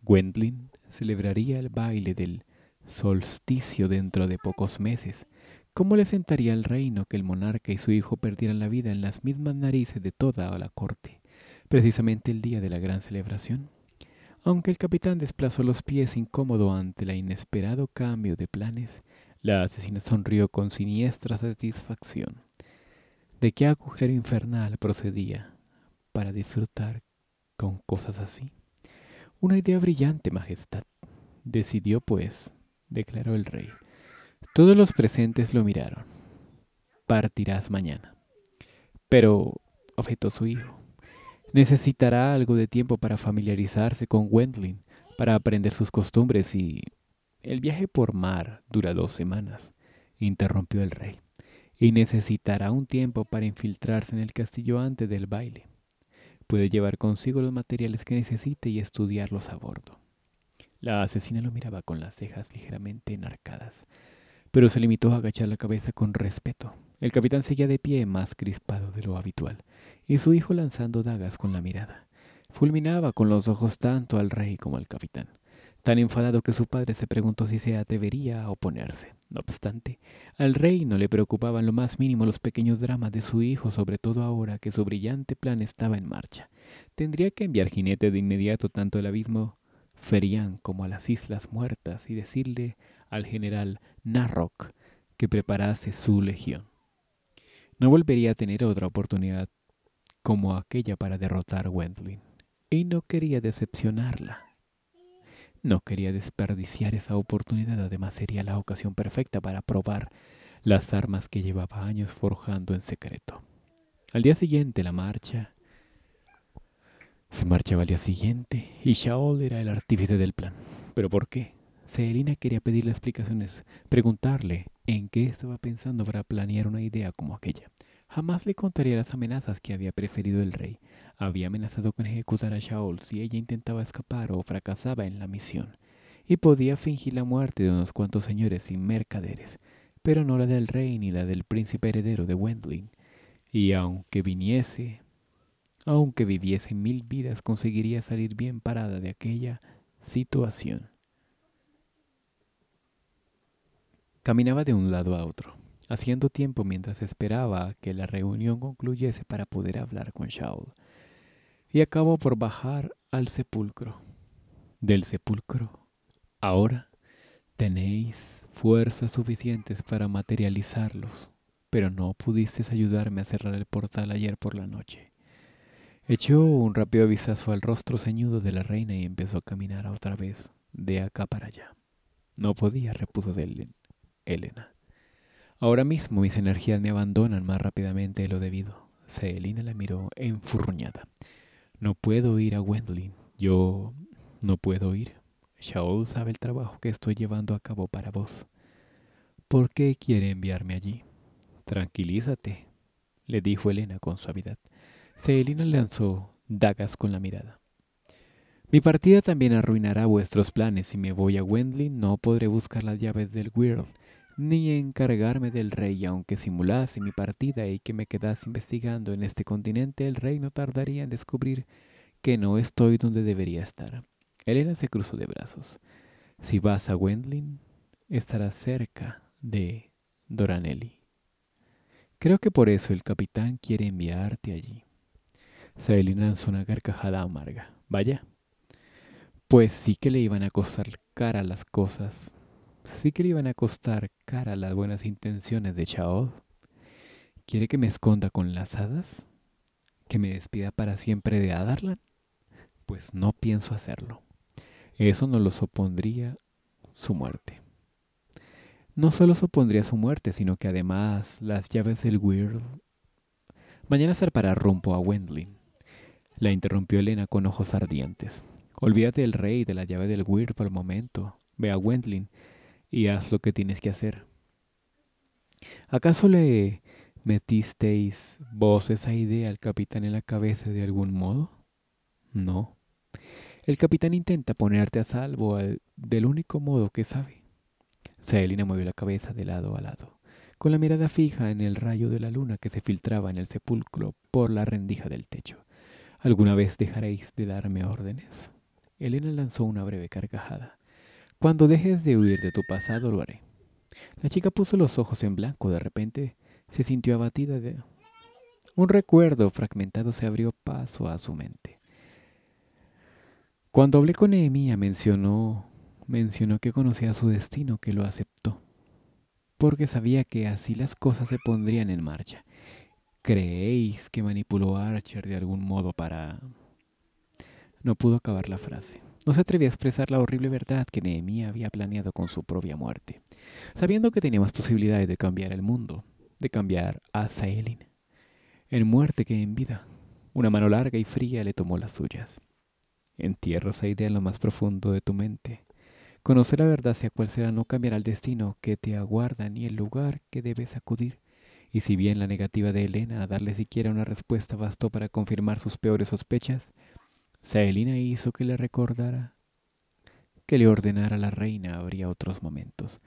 Gwendlin celebraría el baile del solsticio dentro de pocos meses. ¿Cómo le sentaría al reino que el monarca y su hijo perdieran la vida en las mismas narices de toda la corte, precisamente el día de la gran celebración? Aunque el capitán desplazó los pies incómodo ante el inesperado cambio de planes, la asesina sonrió con siniestra satisfacción de qué agujero infernal procedía para disfrutar con cosas así. Una idea brillante, Majestad. Decidió, pues, declaró el rey. Todos los presentes lo miraron. Partirás mañana. Pero, objetó su hijo, necesitará algo de tiempo para familiarizarse con Wendling, para aprender sus costumbres y... El viaje por mar dura dos semanas, interrumpió el rey y necesitará un tiempo para infiltrarse en el castillo antes del baile. Puede llevar consigo los materiales que necesite y estudiarlos a bordo. La asesina lo miraba con las cejas ligeramente enarcadas, pero se limitó a agachar la cabeza con respeto. El capitán seguía de pie, más crispado de lo habitual, y su hijo lanzando dagas con la mirada. Fulminaba con los ojos tanto al rey como al capitán tan enfadado que su padre se preguntó si se atrevería a oponerse. No obstante, al rey no le preocupaban lo más mínimo los pequeños dramas de su hijo, sobre todo ahora que su brillante plan estaba en marcha. Tendría que enviar jinete de inmediato tanto al abismo Ferian como a las Islas Muertas y decirle al general Narrok que preparase su legión. No volvería a tener otra oportunidad como aquella para derrotar a Wendling, y no quería decepcionarla. No quería desperdiciar esa oportunidad, además sería la ocasión perfecta para probar las armas que llevaba años forjando en secreto. Al día siguiente la marcha... Se marchaba al día siguiente y Shaol era el artífice del plan. ¿Pero por qué? Selina quería pedirle explicaciones, preguntarle en qué estaba pensando para planear una idea como aquella. Jamás le contaría las amenazas que había preferido el rey. Había amenazado con ejecutar a Shaol si ella intentaba escapar o fracasaba en la misión, y podía fingir la muerte de unos cuantos señores y mercaderes, pero no la del rey ni la del príncipe heredero de Wendling. Y aunque viniese, aunque viviese mil vidas, conseguiría salir bien parada de aquella situación. Caminaba de un lado a otro, haciendo tiempo mientras esperaba que la reunión concluyese para poder hablar con Shaul, y acabó por bajar al sepulcro. Del sepulcro, ahora tenéis fuerzas suficientes para materializarlos, pero no pudisteis ayudarme a cerrar el portal ayer por la noche. Echó un rápido vistazo al rostro ceñudo de la reina y empezó a caminar otra vez, de acá para allá. No podía, repuso Elena. Ahora mismo mis energías me abandonan más rápidamente de lo debido. Celina la miró enfurruñada. No puedo ir a Wendling. Yo no puedo ir. Shaol sabe el trabajo que estoy llevando a cabo para vos. ¿Por qué quiere enviarme allí? Tranquilízate, le dijo Elena con suavidad. Celina lanzó dagas con la mirada. Mi partida también arruinará vuestros planes. Si me voy a Wendling no podré buscar las llaves del Weird ni encargarme del rey, aunque simulase mi partida y que me quedase investigando en este continente, el rey no tardaría en descubrir que no estoy donde debería estar. Elena se cruzó de brazos. Si vas a Wendling estarás cerca de Doranelli. Creo que por eso el capitán quiere enviarte allí. Saelin lanzó una carcajada amarga. Vaya. Pues sí que le iban a costar cara las cosas sí que le iban a costar cara las buenas intenciones de Chao. ¿Quiere que me esconda con las hadas? ¿Que me despida para siempre de Adarlan? Pues no pienso hacerlo. Eso no lo supondría su muerte. No solo supondría su muerte, sino que además las llaves del Weird. Mañana para rumbo a Wendling. La interrumpió Elena con ojos ardientes. Olvídate del rey de la llave del Weird por el momento. Ve a Wendling y haz lo que tienes que hacer. ¿Acaso le metisteis vos esa idea al capitán en la cabeza de algún modo? No. El capitán intenta ponerte a salvo del único modo que sabe. Selina movió la cabeza de lado a lado, con la mirada fija en el rayo de la luna que se filtraba en el sepulcro por la rendija del techo. ¿Alguna vez dejaréis de darme órdenes? Elena lanzó una breve carcajada. Cuando dejes de huir de tu pasado lo haré. La chica puso los ojos en blanco de repente. Se sintió abatida de... Un recuerdo fragmentado se abrió paso a su mente. Cuando hablé con Emilia mencionó, mencionó que conocía su destino, que lo aceptó, porque sabía que así las cosas se pondrían en marcha. ¿Creéis que manipuló Archer de algún modo para... No pudo acabar la frase no se atrevía a expresar la horrible verdad que Nehemiah había planeado con su propia muerte, sabiendo que tenía más posibilidades de cambiar el mundo, de cambiar a Saelin, en muerte que en vida. Una mano larga y fría le tomó las suyas. Entierra esa idea en lo más profundo de tu mente. Conocer la verdad, sea cual sea, no cambiará el destino que te aguarda ni el lugar que debes acudir. Y si bien la negativa de Elena a darle siquiera una respuesta bastó para confirmar sus peores sospechas, Saelina hizo que le recordara, que le ordenara a la reina habría otros momentos,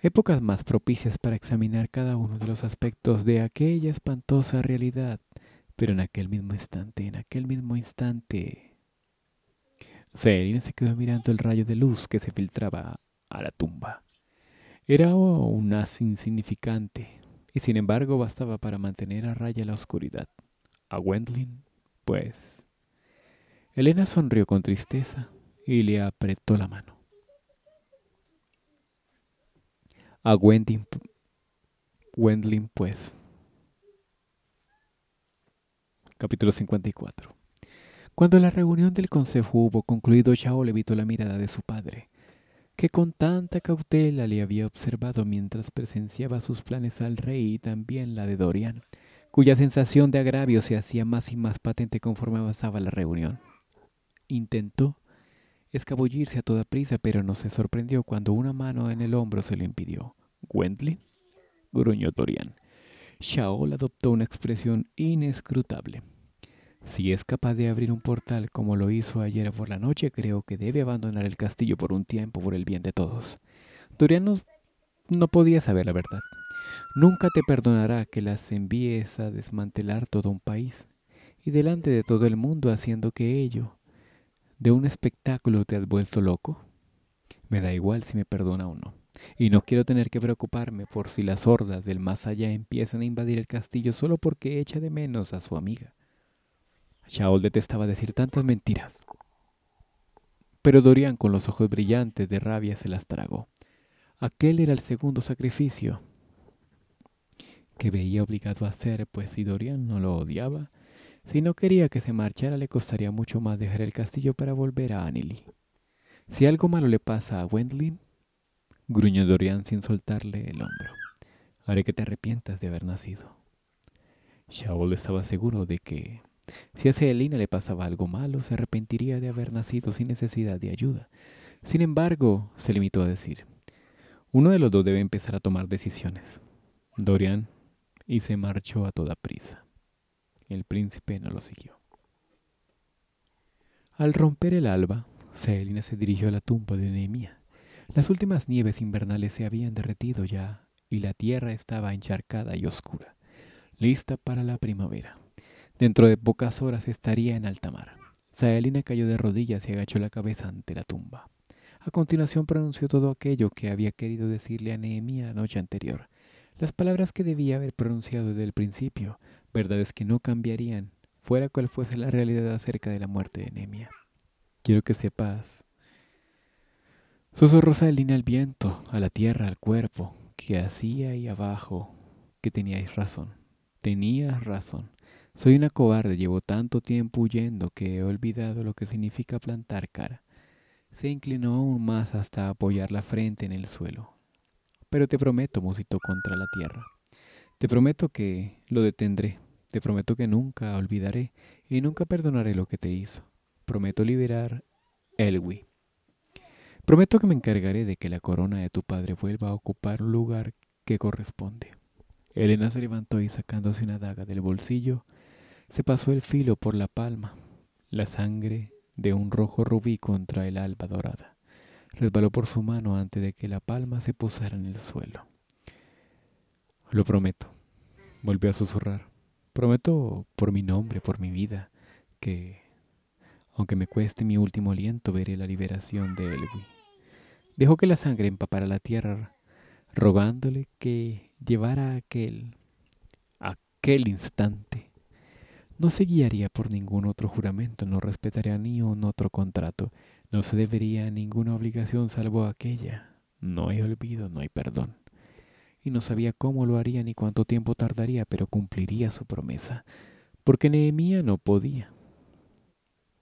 épocas más propicias para examinar cada uno de los aspectos de aquella espantosa realidad, pero en aquel mismo instante, en aquel mismo instante, Saelina se quedó mirando el rayo de luz que se filtraba a la tumba. Era un as insignificante, y sin embargo bastaba para mantener a raya la oscuridad. A Wendling, pues, Elena sonrió con tristeza y le apretó la mano. A Wendling, pues. Capítulo 54. Cuando la reunión del consejo hubo concluido, Chao evitó la mirada de su padre, que con tanta cautela le había observado mientras presenciaba sus planes al rey y también la de Dorian, cuya sensación de agravio se hacía más y más patente conforme avanzaba la reunión. Intentó escabullirse a toda prisa, pero no se sorprendió cuando una mano en el hombro se le impidió. ¿Gwendly? gruñó Dorian. Shaol adoptó una expresión inescrutable. Si es capaz de abrir un portal como lo hizo ayer por la noche, creo que debe abandonar el castillo por un tiempo por el bien de todos. Dorian no, no podía saber la verdad. Nunca te perdonará que las envíes a desmantelar todo un país y delante de todo el mundo haciendo que ello de un espectáculo te has vuelto loco? Me da igual si me perdona o no. Y no quiero tener que preocuparme por si las hordas del más allá empiezan a invadir el castillo solo porque echa de menos a su amiga. Shaol detestaba decir tantas mentiras. Pero Dorian con los ojos brillantes de rabia se las tragó. Aquel era el segundo sacrificio que veía obligado a hacer, pues si Dorian no lo odiaba, si no quería que se marchara le costaría mucho más dejar el castillo para volver a Anneli. Si algo malo le pasa a Wendlin, gruñó Dorian sin soltarle el hombro. Haré que te arrepientas de haber nacido. Shaol estaba seguro de que si a Selina le pasaba algo malo, se arrepentiría de haber nacido sin necesidad de ayuda. Sin embargo, se limitó a decir, uno de los dos debe empezar a tomar decisiones. Dorian y se marchó a toda prisa. El príncipe no lo siguió. Al romper el alba, Saelina se dirigió a la tumba de Nehemia. Las últimas nieves invernales se habían derretido ya y la tierra estaba encharcada y oscura, lista para la primavera. Dentro de pocas horas estaría en alta mar. Saelina cayó de rodillas y agachó la cabeza ante la tumba. A continuación pronunció todo aquello que había querido decirle a Nehemia la noche anterior, las palabras que debía haber pronunciado desde el principio, verdades que no cambiarían, fuera cual fuese la realidad acerca de la muerte de Nemia. Quiero que sepas. Susurrosa de al viento, a la tierra, al cuerpo, que hacía y abajo, que teníais razón. Tenías razón. Soy una cobarde, llevo tanto tiempo huyendo que he olvidado lo que significa plantar cara. Se inclinó aún más hasta apoyar la frente en el suelo. Pero te prometo, musito, contra la tierra, te prometo que lo detendré, te prometo que nunca olvidaré y nunca perdonaré lo que te hizo. Prometo liberar Elwi. Prometo que me encargaré de que la corona de tu padre vuelva a ocupar un lugar que corresponde. Elena se levantó y sacándose una daga del bolsillo, se pasó el filo por la palma. La sangre de un rojo rubí contra el alba dorada resbaló por su mano antes de que la palma se posara en el suelo. Lo prometo, volvió a susurrar. Prometo por mi nombre, por mi vida, que, aunque me cueste mi último aliento, veré la liberación de Elwi. Dejó que la sangre empapara la tierra, robándole que llevara aquel, aquel instante. No se guiaría por ningún otro juramento, no respetaría ni un otro contrato, no se debería a ninguna obligación salvo aquella. No hay olvido, no hay perdón y no sabía cómo lo haría ni cuánto tiempo tardaría, pero cumpliría su promesa, porque Nehemía no podía,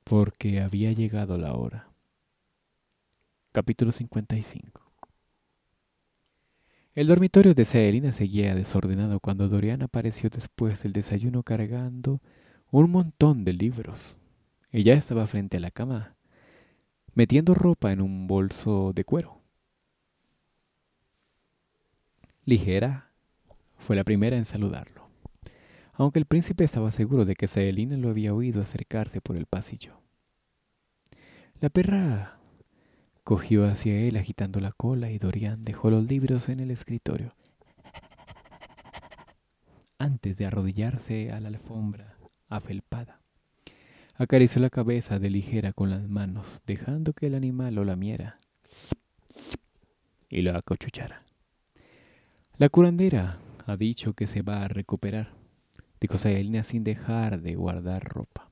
porque había llegado la hora. Capítulo 55 El dormitorio de Saelina seguía desordenado cuando Dorian apareció después del desayuno cargando un montón de libros. Ella estaba frente a la cama, metiendo ropa en un bolso de cuero ligera, fue la primera en saludarlo, aunque el príncipe estaba seguro de que Saelina lo había oído acercarse por el pasillo. La perra cogió hacia él agitando la cola y Dorian dejó los libros en el escritorio antes de arrodillarse a la alfombra afelpada. Acarició la cabeza de ligera con las manos, dejando que el animal lo lamiera y lo acochuchara. La curandera ha dicho que se va a recuperar, dijo Saelina sin dejar de guardar ropa.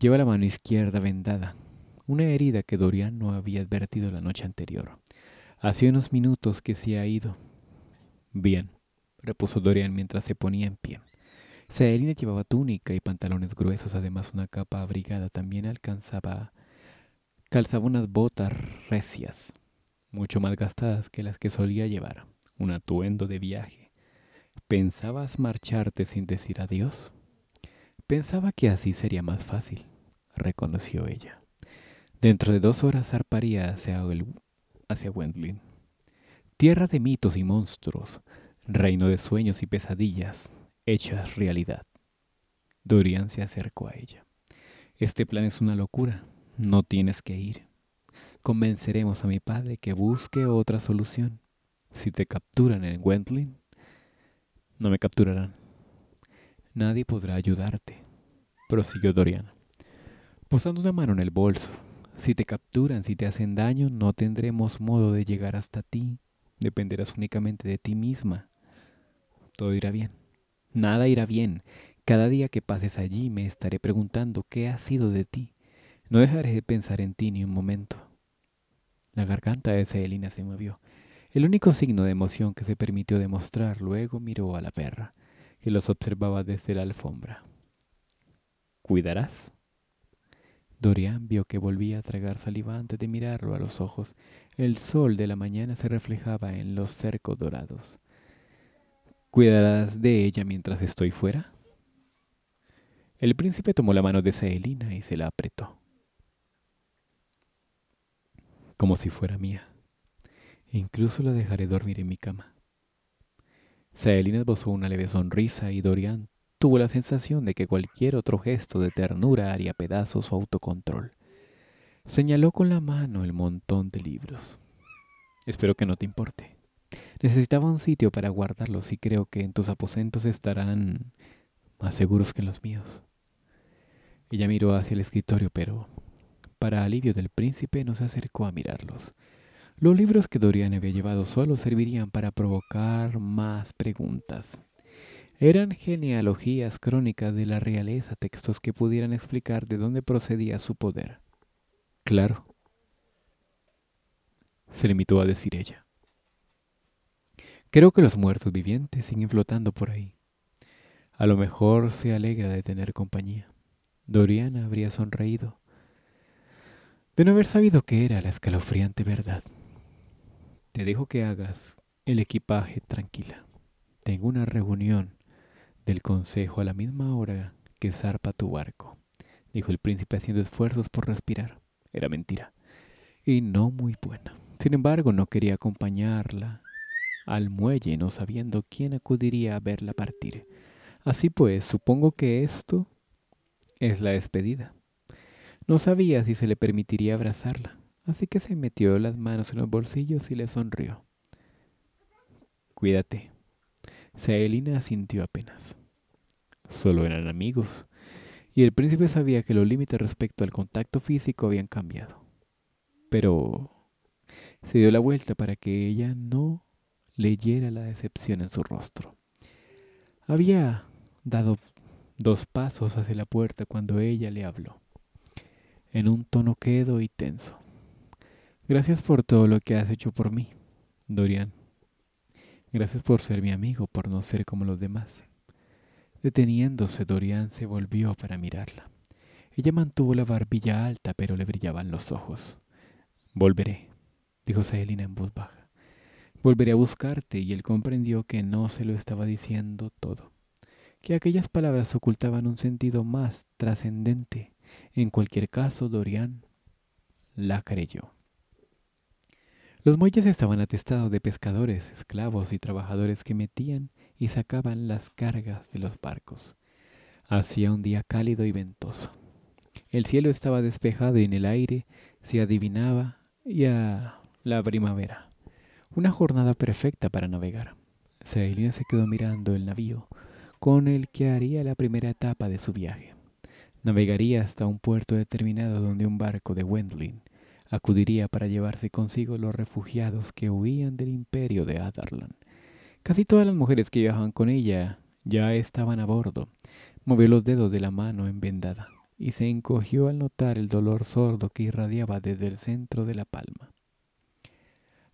Lleva la mano izquierda vendada, una herida que Dorian no había advertido la noche anterior. Hace unos minutos que se ha ido. Bien, repuso Dorian mientras se ponía en pie. Saelina llevaba túnica y pantalones gruesos, además una capa abrigada. También alcanzaba, calzaba unas botas recias, mucho más gastadas que las que solía llevar un atuendo de viaje. ¿Pensabas marcharte sin decir adiós? Pensaba que así sería más fácil, reconoció ella. Dentro de dos horas zarparía hacia, el, hacia Tierra de mitos y monstruos, reino de sueños y pesadillas, hechas realidad. Dorian se acercó a ella. Este plan es una locura. No tienes que ir. Convenceremos a mi padre que busque otra solución. Si te capturan en Wendling, no me capturarán. Nadie podrá ayudarte, prosiguió Dorian, posando una mano en el bolso. Si te capturan, si te hacen daño, no tendremos modo de llegar hasta ti. Dependerás únicamente de ti misma. Todo irá bien. Nada irá bien. Cada día que pases allí me estaré preguntando qué ha sido de ti. No dejaré de pensar en ti ni un momento. La garganta de Celina se movió. El único signo de emoción que se permitió demostrar luego miró a la perra, que los observaba desde la alfombra. ¿Cuidarás? Dorian vio que volvía a tragar saliva antes de mirarlo a los ojos. El sol de la mañana se reflejaba en los cercos dorados. ¿Cuidarás de ella mientras estoy fuera? El príncipe tomó la mano de Saelina y se la apretó. Como si fuera mía. Incluso la dejaré dormir en mi cama. Saelina esbozó una leve sonrisa y Dorian tuvo la sensación de que cualquier otro gesto de ternura haría pedazos su autocontrol. Señaló con la mano el montón de libros. Espero que no te importe. Necesitaba un sitio para guardarlos y creo que en tus aposentos estarán más seguros que en los míos. Ella miró hacia el escritorio, pero, para alivio del príncipe, no se acercó a mirarlos. Los libros que Dorian había llevado solo servirían para provocar más preguntas. Eran genealogías crónicas de la realeza, textos que pudieran explicar de dónde procedía su poder. Claro, se limitó a decir ella. Creo que los muertos vivientes siguen flotando por ahí. A lo mejor se alegra de tener compañía. Dorian habría sonreído de no haber sabido qué era la escalofriante verdad. Te dejo que hagas el equipaje tranquila. Tengo una reunión del consejo a la misma hora que zarpa tu barco, dijo el príncipe haciendo esfuerzos por respirar. Era mentira, y no muy buena. Sin embargo, no quería acompañarla al muelle, no sabiendo quién acudiría a verla partir. Así pues, supongo que esto es la despedida. No sabía si se le permitiría abrazarla, Así que se metió las manos en los bolsillos y le sonrió. Cuídate. Saelina sintió apenas. Solo eran amigos, y el príncipe sabía que los límites respecto al contacto físico habían cambiado. Pero se dio la vuelta para que ella no leyera la decepción en su rostro. Había dado dos pasos hacia la puerta cuando ella le habló, en un tono quedo y tenso. Gracias por todo lo que has hecho por mí, Dorian. Gracias por ser mi amigo, por no ser como los demás. Deteniéndose, Dorian se volvió para mirarla. Ella mantuvo la barbilla alta, pero le brillaban los ojos. Volveré, dijo Selina en voz baja. Volveré a buscarte, y él comprendió que no se lo estaba diciendo todo, que aquellas palabras ocultaban un sentido más trascendente. En cualquier caso, Dorian la creyó. Los muelles estaban atestados de pescadores, esclavos y trabajadores que metían y sacaban las cargas de los barcos. Hacía un día cálido y ventoso. El cielo estaba despejado y en el aire se adivinaba ya la primavera. Una jornada perfecta para navegar. Celina se quedó mirando el navío con el que haría la primera etapa de su viaje. Navegaría hasta un puerto determinado donde un barco de Wendling acudiría para llevarse consigo los refugiados que huían del imperio de Adarlan. Casi todas las mujeres que viajaban con ella ya estaban a bordo. Movió los dedos de la mano vendada, y se encogió al notar el dolor sordo que irradiaba desde el centro de la palma.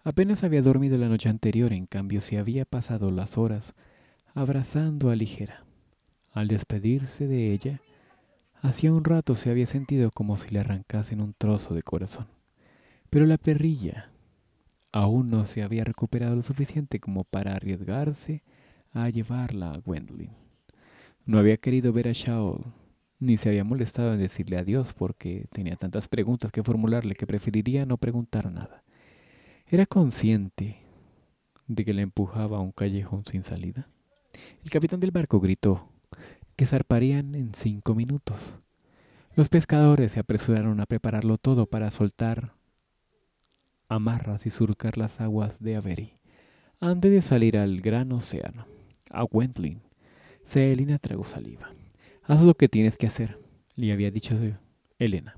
Apenas había dormido la noche anterior, en cambio se había pasado las horas abrazando a Ligera. Al despedirse de ella, hacía un rato se había sentido como si le arrancasen un trozo de corazón. Pero la perrilla aún no se había recuperado lo suficiente como para arriesgarse a llevarla a Gwendolyn. No había querido ver a Shaol, ni se había molestado en decirle adiós porque tenía tantas preguntas que formularle que preferiría no preguntar nada. Era consciente de que la empujaba a un callejón sin salida. El capitán del barco gritó que zarparían en cinco minutos. Los pescadores se apresuraron a prepararlo todo para soltar amarras y surcar las aguas de Avery, antes de salir al gran océano. A Wendling. Selina tragó saliva. Haz lo que tienes que hacer, le había dicho Elena.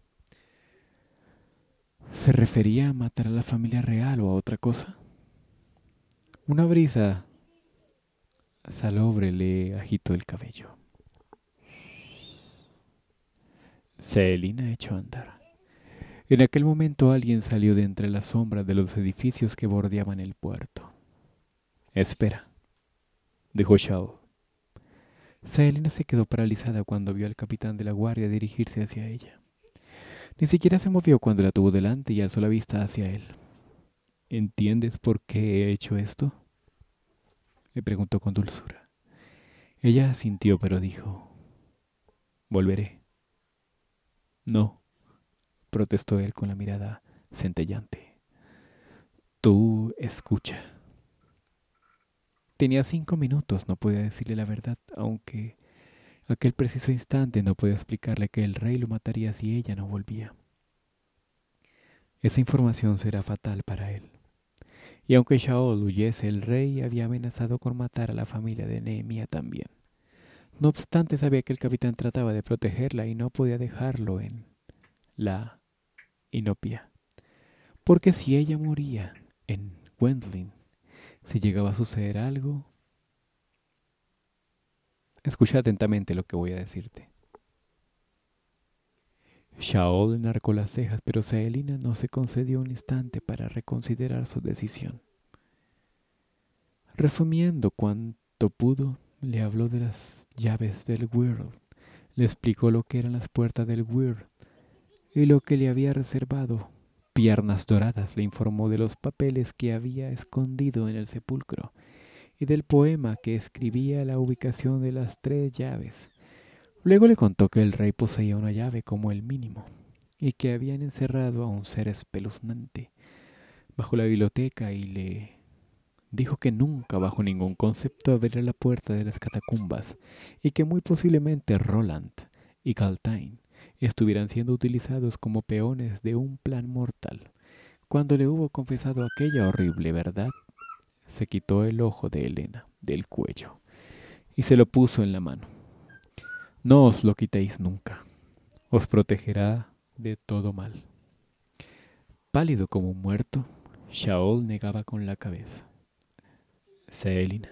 ¿Se refería a matar a la familia real o a otra cosa? Una brisa salobre le agitó el cabello. Selina echó a andar. En aquel momento alguien salió de entre la sombra de los edificios que bordeaban el puerto. Espera, dijo Shao. Selena se quedó paralizada cuando vio al capitán de la guardia dirigirse hacia ella. Ni siquiera se movió cuando la tuvo delante y alzó la vista hacia él. ¿Entiendes por qué he hecho esto? Le preguntó con dulzura. Ella asintió, pero dijo, Volveré. No protestó él con la mirada centellante. Tú escucha. Tenía cinco minutos, no podía decirle la verdad, aunque aquel preciso instante no podía explicarle que el rey lo mataría si ella no volvía. Esa información será fatal para él. Y aunque Shaol huyese, el rey había amenazado con matar a la familia de Nehemia también. No obstante, sabía que el capitán trataba de protegerla y no podía dejarlo en la inopia. Porque si ella moría en Wendling, si llegaba a suceder algo, escucha atentamente lo que voy a decirte. Shaol narcó las cejas, pero Saelina no se concedió un instante para reconsiderar su decisión. Resumiendo cuanto pudo, le habló de las llaves del Weird, le explicó lo que eran las puertas del Weird, y lo que le había reservado. Piernas Doradas le informó de los papeles que había escondido en el sepulcro y del poema que escribía la ubicación de las tres llaves. Luego le contó que el rey poseía una llave como el mínimo y que habían encerrado a un ser espeluznante bajo la biblioteca y le dijo que nunca bajo ningún concepto abriría la puerta de las catacumbas y que muy posiblemente Roland y Caltain estuvieran siendo utilizados como peones de un plan mortal. Cuando le hubo confesado aquella horrible verdad, se quitó el ojo de Elena, del cuello y se lo puso en la mano. No os lo quitéis nunca, os protegerá de todo mal. Pálido como un muerto, Shaol negaba con la cabeza. Selina,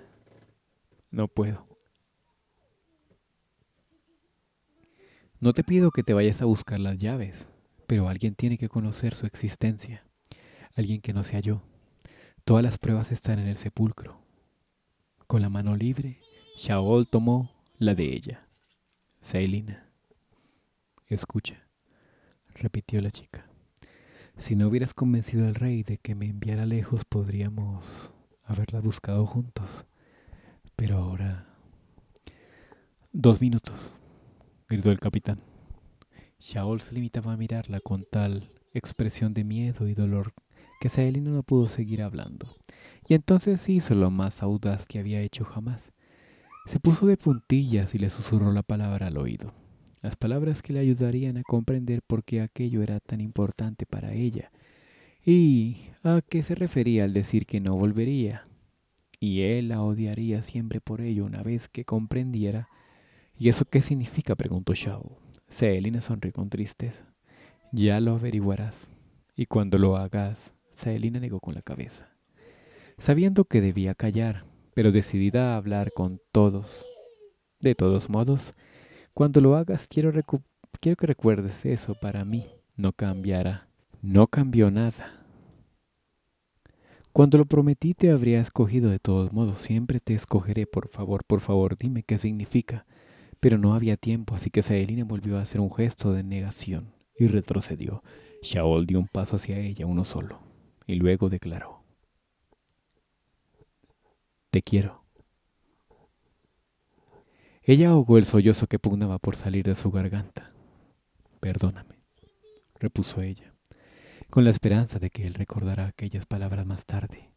no puedo. No te pido que te vayas a buscar las llaves, pero alguien tiene que conocer su existencia, alguien que no sea yo. Todas las pruebas están en el sepulcro. Con la mano libre, Shaol tomó la de ella. Sailina. Escucha, repitió la chica. Si no hubieras convencido al rey de que me enviara lejos, podríamos haberla buscado juntos. Pero ahora... Dos minutos gritó el capitán. Shaol se limitaba a mirarla con tal expresión de miedo y dolor que Saelina no pudo seguir hablando. Y entonces hizo lo más audaz que había hecho jamás. Se puso de puntillas y le susurró la palabra al oído. Las palabras que le ayudarían a comprender por qué aquello era tan importante para ella. ¿Y a qué se refería al decir que no volvería? Y él la odiaría siempre por ello una vez que comprendiera ¿Y eso qué significa? preguntó Shao. Celina sonrió con tristeza. Ya lo averiguarás. Y cuando lo hagas, Celina negó con la cabeza. Sabiendo que debía callar, pero decidida a hablar con todos. De todos modos, cuando lo hagas, quiero, quiero que recuerdes eso para mí. No cambiará. No cambió nada. Cuando lo prometí te habría escogido de todos modos. Siempre te escogeré. Por favor, por favor, dime qué significa. Pero no había tiempo, así que Saelina volvió a hacer un gesto de negación y retrocedió. Shaol dio un paso hacia ella, uno solo, y luego declaró. Te quiero. Ella ahogó el sollozo que pugnaba por salir de su garganta. Perdóname, repuso ella, con la esperanza de que él recordara aquellas palabras más tarde.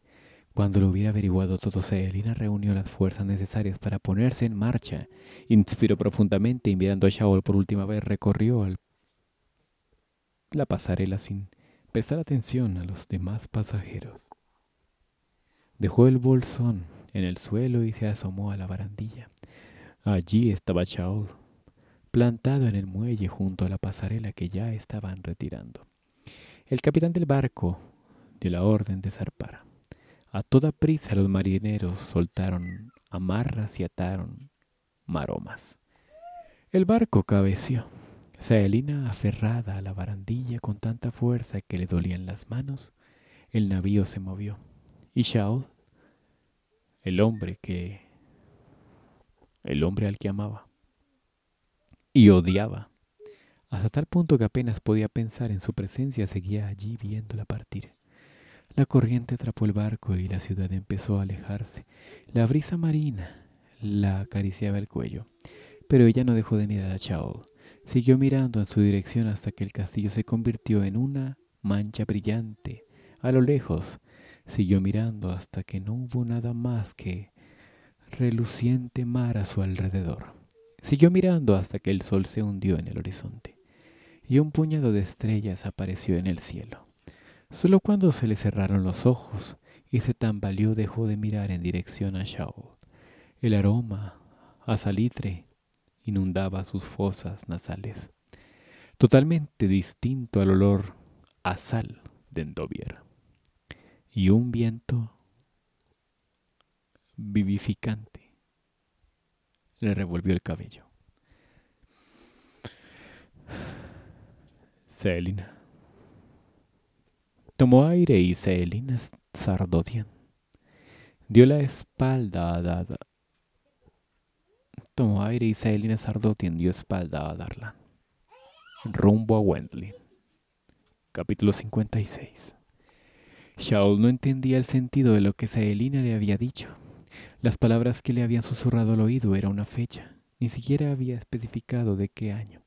Cuando lo hubiera averiguado todo, Celina reunió las fuerzas necesarias para ponerse en marcha. Inspiró profundamente y mirando a Shaol por última vez recorrió la pasarela sin prestar atención a los demás pasajeros. Dejó el bolsón en el suelo y se asomó a la barandilla. Allí estaba Shaol, plantado en el muelle junto a la pasarela que ya estaban retirando. El capitán del barco dio la orden de zarpar. A toda prisa los marineros soltaron amarras y ataron maromas. El barco cabeció. Saelina, aferrada a la barandilla con tanta fuerza que le dolían las manos, el navío se movió. Y Shaol, el hombre que... el hombre al que amaba y odiaba, hasta tal punto que apenas podía pensar en su presencia, seguía allí viéndola partir. La corriente atrapó el barco y la ciudad empezó a alejarse. La brisa marina la acariciaba el cuello, pero ella no dejó de mirar a Chao. Siguió mirando en su dirección hasta que el castillo se convirtió en una mancha brillante. A lo lejos, siguió mirando hasta que no hubo nada más que reluciente mar a su alrededor. Siguió mirando hasta que el sol se hundió en el horizonte y un puñado de estrellas apareció en el cielo. Solo cuando se le cerraron los ojos y se tambaleó dejó de mirar en dirección a Shaol. El aroma a salitre inundaba sus fosas nasales, totalmente distinto al olor a sal de Endovier. Y un viento vivificante le revolvió el cabello. Selina Tomó aire y Celina Sardodian dio la espalda a Dada. Tomó aire y Celina dio espalda a Darlan. Rumbo a Wendley. Capítulo 56. Shaul no entendía el sentido de lo que Celina le había dicho. Las palabras que le habían susurrado al oído era una fecha. Ni siquiera había especificado de qué año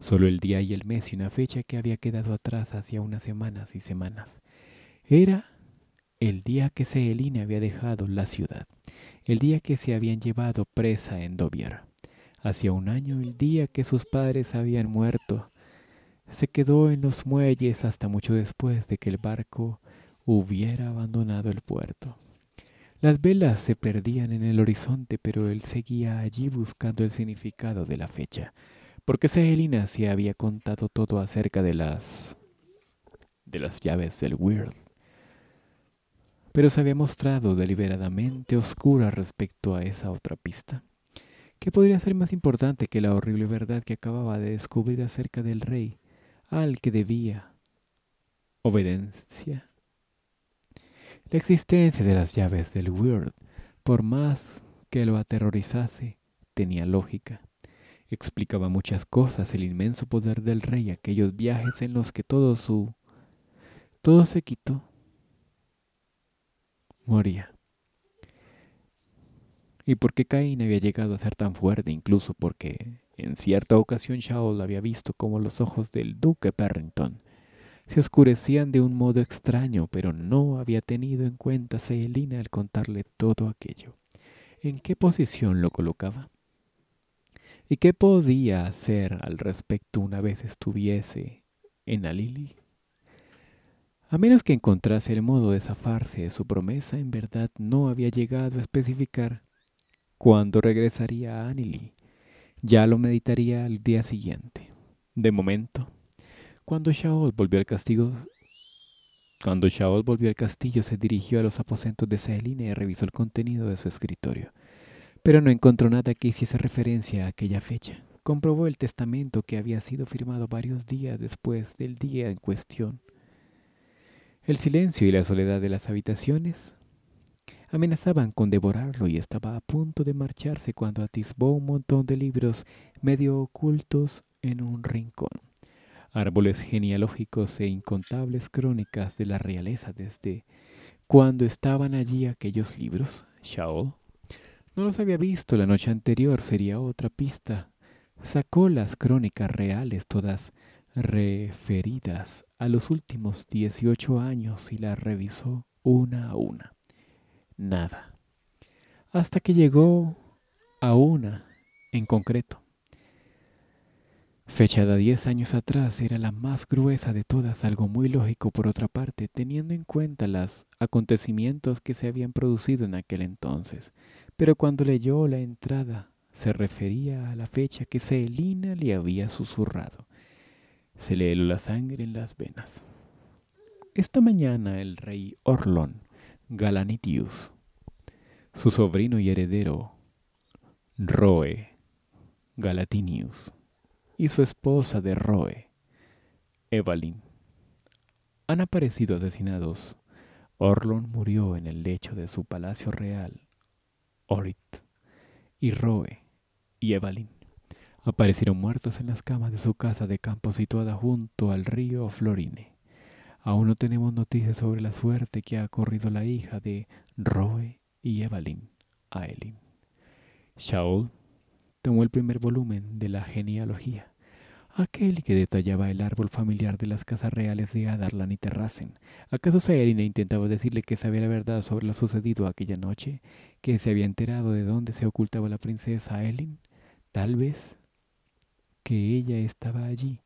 solo el día y el mes y una fecha que había quedado atrás hacia unas semanas y semanas. Era el día que Celine había dejado la ciudad, el día que se habían llevado presa en Dovier. Hacía un año el día que sus padres habían muerto. Se quedó en los muelles hasta mucho después de que el barco hubiera abandonado el puerto. Las velas se perdían en el horizonte, pero él seguía allí buscando el significado de la fecha porque Selina se había contado todo acerca de las de las llaves del Weird, pero se había mostrado deliberadamente oscura respecto a esa otra pista. ¿Qué podría ser más importante que la horrible verdad que acababa de descubrir acerca del rey, al que debía obediencia? La existencia de las llaves del Weird, por más que lo aterrorizase, tenía lógica. Explicaba muchas cosas el inmenso poder del rey, aquellos viajes en los que todo su... todo se quitó. Moría. Y por qué Caín había llegado a ser tan fuerte, incluso porque en cierta ocasión Shaol había visto como los ojos del duque Perrington se oscurecían de un modo extraño, pero no había tenido en cuenta Celina al contarle todo aquello. ¿En qué posición lo colocaba? ¿Y qué podía hacer al respecto una vez estuviese en Alili? A menos que encontrase el modo de zafarse de su promesa, en verdad no había llegado a especificar cuándo regresaría a Anili. Ya lo meditaría al día siguiente. De momento, cuando Shaol volvió al castigo, cuando Shaol volvió al castillo, se dirigió a los aposentos de Selina y revisó el contenido de su escritorio pero no encontró nada que hiciese referencia a aquella fecha. Comprobó el testamento que había sido firmado varios días después del día en cuestión. El silencio y la soledad de las habitaciones amenazaban con devorarlo y estaba a punto de marcharse cuando atisbó un montón de libros medio ocultos en un rincón. Árboles genealógicos e incontables crónicas de la realeza desde cuando estaban allí aquellos libros. No los había visto la noche anterior, sería otra pista. Sacó las crónicas reales, todas referidas a los últimos 18 años y las revisó una a una. Nada. Hasta que llegó a una en concreto. Fechada 10 años atrás era la más gruesa de todas, algo muy lógico por otra parte, teniendo en cuenta los acontecimientos que se habían producido en aquel entonces pero cuando leyó la entrada se refería a la fecha que Celina le había susurrado. Se le heló la sangre en las venas. Esta mañana el rey Orlon Galanitius, su sobrino y heredero, Roe, Galatinius, y su esposa de Roe, Evalin, han aparecido asesinados. Orlon murió en el lecho de su palacio real Orit y Roe y Evelyn Aparecieron muertos en las camas de su casa de campo situada junto al río Florine. Aún no tenemos noticias sobre la suerte que ha corrido la hija de Roe y Evelyn Aelin. Shaul tomó el primer volumen de la genealogía, aquel que detallaba el árbol familiar de las casas reales de Adarlan y Terrasen. ¿Acaso Saelina intentaba decirle que sabía la verdad sobre lo sucedido aquella noche ¿Que se había enterado de dónde se ocultaba la princesa Ellen, tal vez que ella estaba allí.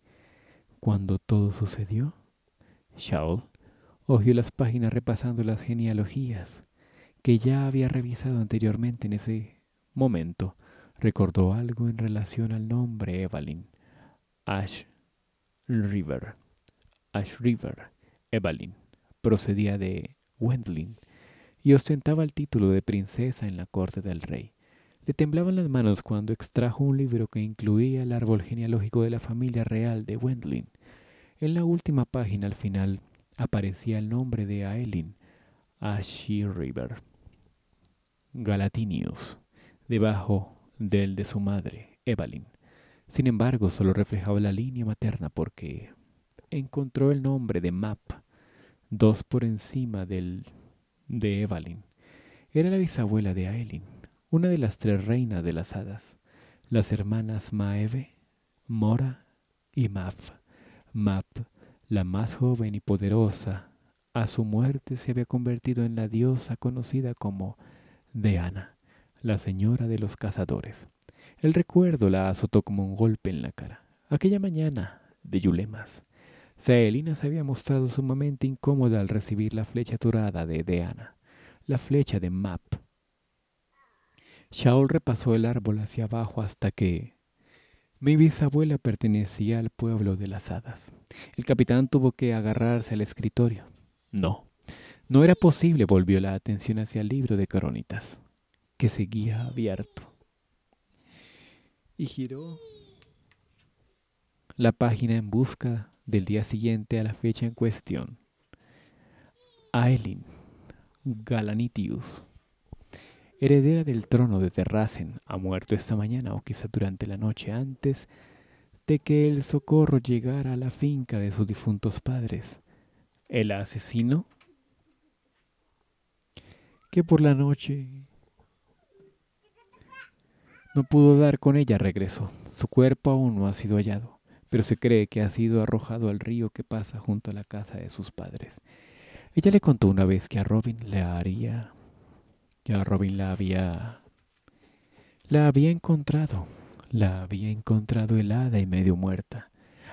Cuando todo sucedió, Shaul hojeó las páginas repasando las genealogías que ya había revisado anteriormente en ese momento. Recordó algo en relación al nombre Evelyn. Ash River. Ash River, Evelyn, procedía de Wendling, y ostentaba el título de princesa en la corte del rey. Le temblaban las manos cuando extrajo un libro que incluía el árbol genealógico de la familia real de Wendling. En la última página al final aparecía el nombre de Aelin, Ashi River. Galatinius, debajo del de su madre, Evelyn. Sin embargo, solo reflejaba la línea materna porque encontró el nombre de Map, dos por encima del de Evalyn. Era la bisabuela de Aelin, una de las tres reinas de las hadas, las hermanas Maeve, Mora y Map. Map, la más joven y poderosa, a su muerte se había convertido en la diosa conocida como Deana, la señora de los cazadores. El recuerdo la azotó como un golpe en la cara. Aquella mañana de Yulemas, Selina se había mostrado sumamente incómoda al recibir la flecha dorada de Deana, la flecha de Map. Shaol repasó el árbol hacia abajo hasta que... Mi bisabuela pertenecía al pueblo de las hadas. El capitán tuvo que agarrarse al escritorio. No, no era posible, volvió la atención hacia el libro de crónicas, que seguía abierto. Y giró la página en busca del día siguiente a la fecha en cuestión. Aelin Galanitius, heredera del trono de Terrasen, ha muerto esta mañana o quizá durante la noche antes de que el socorro llegara a la finca de sus difuntos padres. El asesino, que por la noche no pudo dar con ella, regresó. Su cuerpo aún no ha sido hallado pero se cree que ha sido arrojado al río que pasa junto a la casa de sus padres. Ella le contó una vez que a Robin le haría que a Robin la había la había encontrado, la había encontrado helada y medio muerta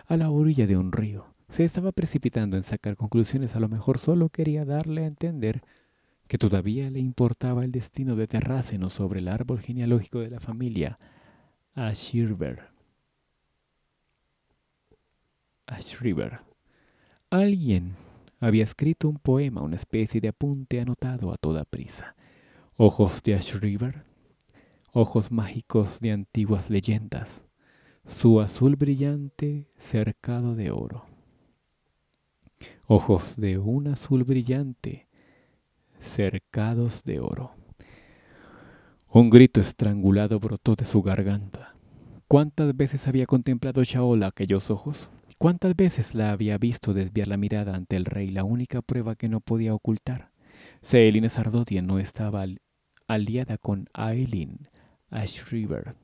a la orilla de un río. Se estaba precipitando en sacar conclusiones, a lo mejor solo quería darle a entender que todavía le importaba el destino de Terraceno sobre el árbol genealógico de la familia a Ash Alguien había escrito un poema, una especie de apunte anotado a toda prisa. Ojos de Ash River, ojos mágicos de antiguas leyendas, su azul brillante cercado de oro. Ojos de un azul brillante cercados de oro. Un grito estrangulado brotó de su garganta. ¿Cuántas veces había contemplado Shaola aquellos ojos? ¿Cuántas veces la había visto desviar la mirada ante el rey, la única prueba que no podía ocultar? Celine Sardotia no estaba aliada con Aelin Ashriver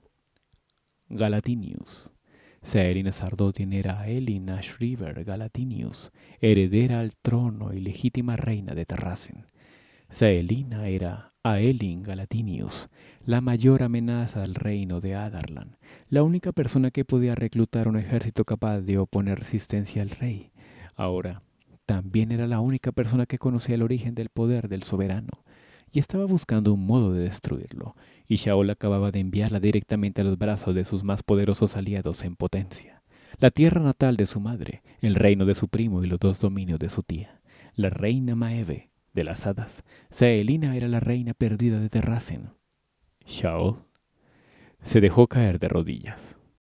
Galatinius. Celine Sardotien era Aelin Ashriver Galatinius, heredera al trono y legítima reina de Terrasen. Saelina era Aelin Galatinius, la mayor amenaza al reino de Adarlan, la única persona que podía reclutar un ejército capaz de oponer resistencia al rey. Ahora, también era la única persona que conocía el origen del poder del soberano y estaba buscando un modo de destruirlo, y Shaol acababa de enviarla directamente a los brazos de sus más poderosos aliados en potencia. La tierra natal de su madre, el reino de su primo y los dos dominios de su tía, la reina Maeve de las hadas. Saelina era la reina perdida de Terracen. Shaol se dejó caer de rodillas.